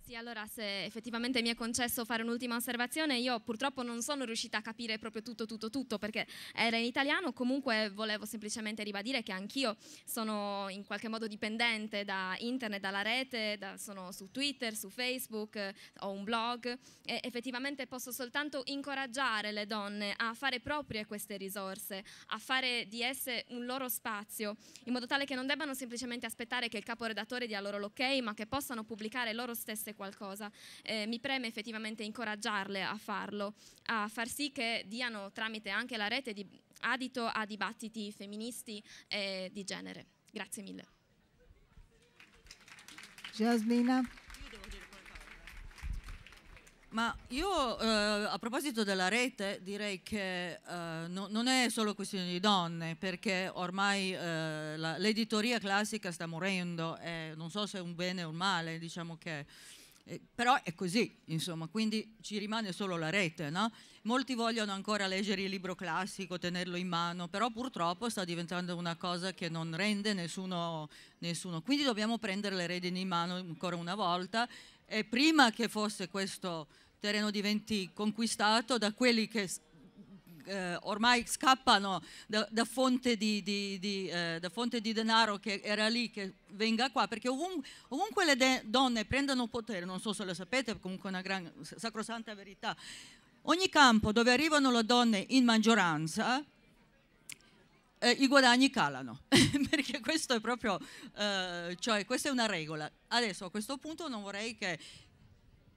Sì, allora se effettivamente mi è concesso fare un'ultima osservazione, io purtroppo non sono riuscita a capire proprio tutto, tutto, tutto, perché era in italiano, comunque volevo semplicemente ribadire che anch'io sono in qualche modo dipendente da internet, dalla rete, da, sono su Twitter, su Facebook, ho un blog e effettivamente posso soltanto incoraggiare le donne a fare proprie queste risorse, a fare di esse un loro spazio, in modo tale che non debbano semplicemente aspettare che il caporedattore dia loro l'ok, ma che possano pubblicare loro stesse qualcosa. Eh, mi preme effettivamente incoraggiarle a farlo, a far sì che diano tramite anche la rete di adito a dibattiti femministi e di genere. Grazie mille. Jasmina. Ma io eh, a proposito della rete direi che eh, no, non è solo questione di donne perché ormai eh, l'editoria classica sta morendo e non so se è un bene o un male, diciamo che eh, però è così, insomma, quindi ci rimane solo la rete, no? Molti vogliono ancora leggere il libro classico, tenerlo in mano, però purtroppo sta diventando una cosa che non rende nessuno, nessuno. quindi dobbiamo prendere le redini in mano ancora una volta e prima che fosse questo terreno diventi conquistato da quelli che eh, ormai scappano da, da, fonte di, di, di, eh, da, fonte di, denaro che era lì, che venga qua, perché ovun, ovunque le de- donne prendano potere, non so se lo sapete, comunque è una gran, sacrosanta verità, ogni campo dove arrivano le donne in maggioranza, eh, i guadagni calano, perché questo è proprio, eh, cioè questa è una regola. Adesso a questo punto non vorrei che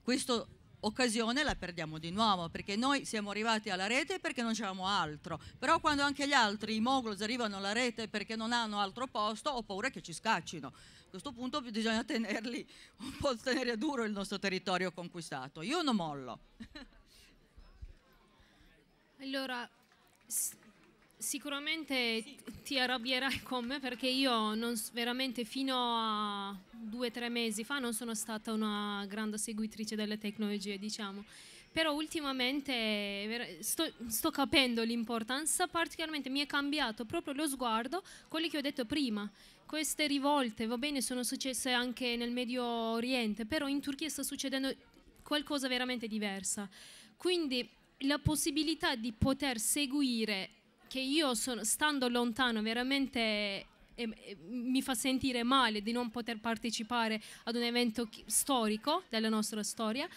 questo occasione la perdiamo di nuovo perché noi siamo arrivati alla rete perché non c'avevamo altro però quando anche gli altri, i moglos arrivano alla rete perché non hanno altro posto ho paura che ci scaccino a questo punto bisogna tenerli un po' tenere duro il nostro territorio conquistato io non mollo allora Sicuramente ti arrabbierai con me perché io non, veramente fino a due o tre mesi fa non sono stata una grande seguitrice delle tecnologie, diciamo. Però ultimamente sto, sto capendo l'importanza, particolarmente mi è cambiato proprio lo sguardo, quello che ho detto prima. Queste rivolte, va bene, sono successe anche nel Medio Oriente, però in Turchia sta succedendo qualcosa veramente diversa. Quindi la possibilità di poter seguire che io sono, stando lontano veramente eh, eh, mi fa sentire male di non poter partecipare ad un evento storico della nostra storia,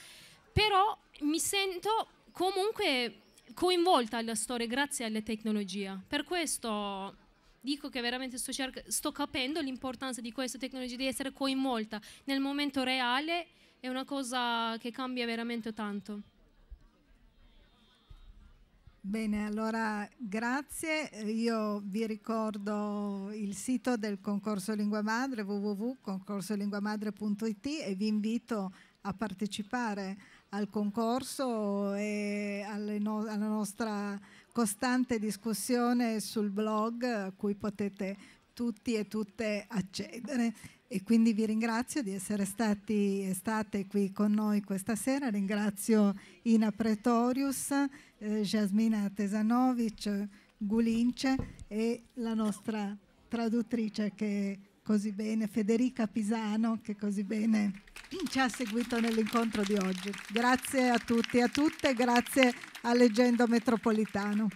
però mi sento comunque coinvolta alla storia grazie alla tecnologia. Per questo dico che veramente sto, sto capendo l'importanza di questa tecnologia, di essere coinvolta nel momento reale, è una cosa che cambia veramente tanto. Bene, allora grazie. Io vi ricordo il sito del concorso Lingua Madre www.concorsolinguamadre.it e vi invito a partecipare al concorso e no alla nostra costante discussione sul blog a cui potete tutti e tutte accedere. E quindi vi ringrazio di essere stati e state qui con noi questa sera. Ringrazio Ina Pretorius eh, Jasmina Tesanovic, Gulince e la nostra traduttrice che così bene, Federica Pisano, che così bene ci ha seguito nell'incontro di oggi. Grazie a tutti e a tutte, grazie a Leggendo Metropolitano.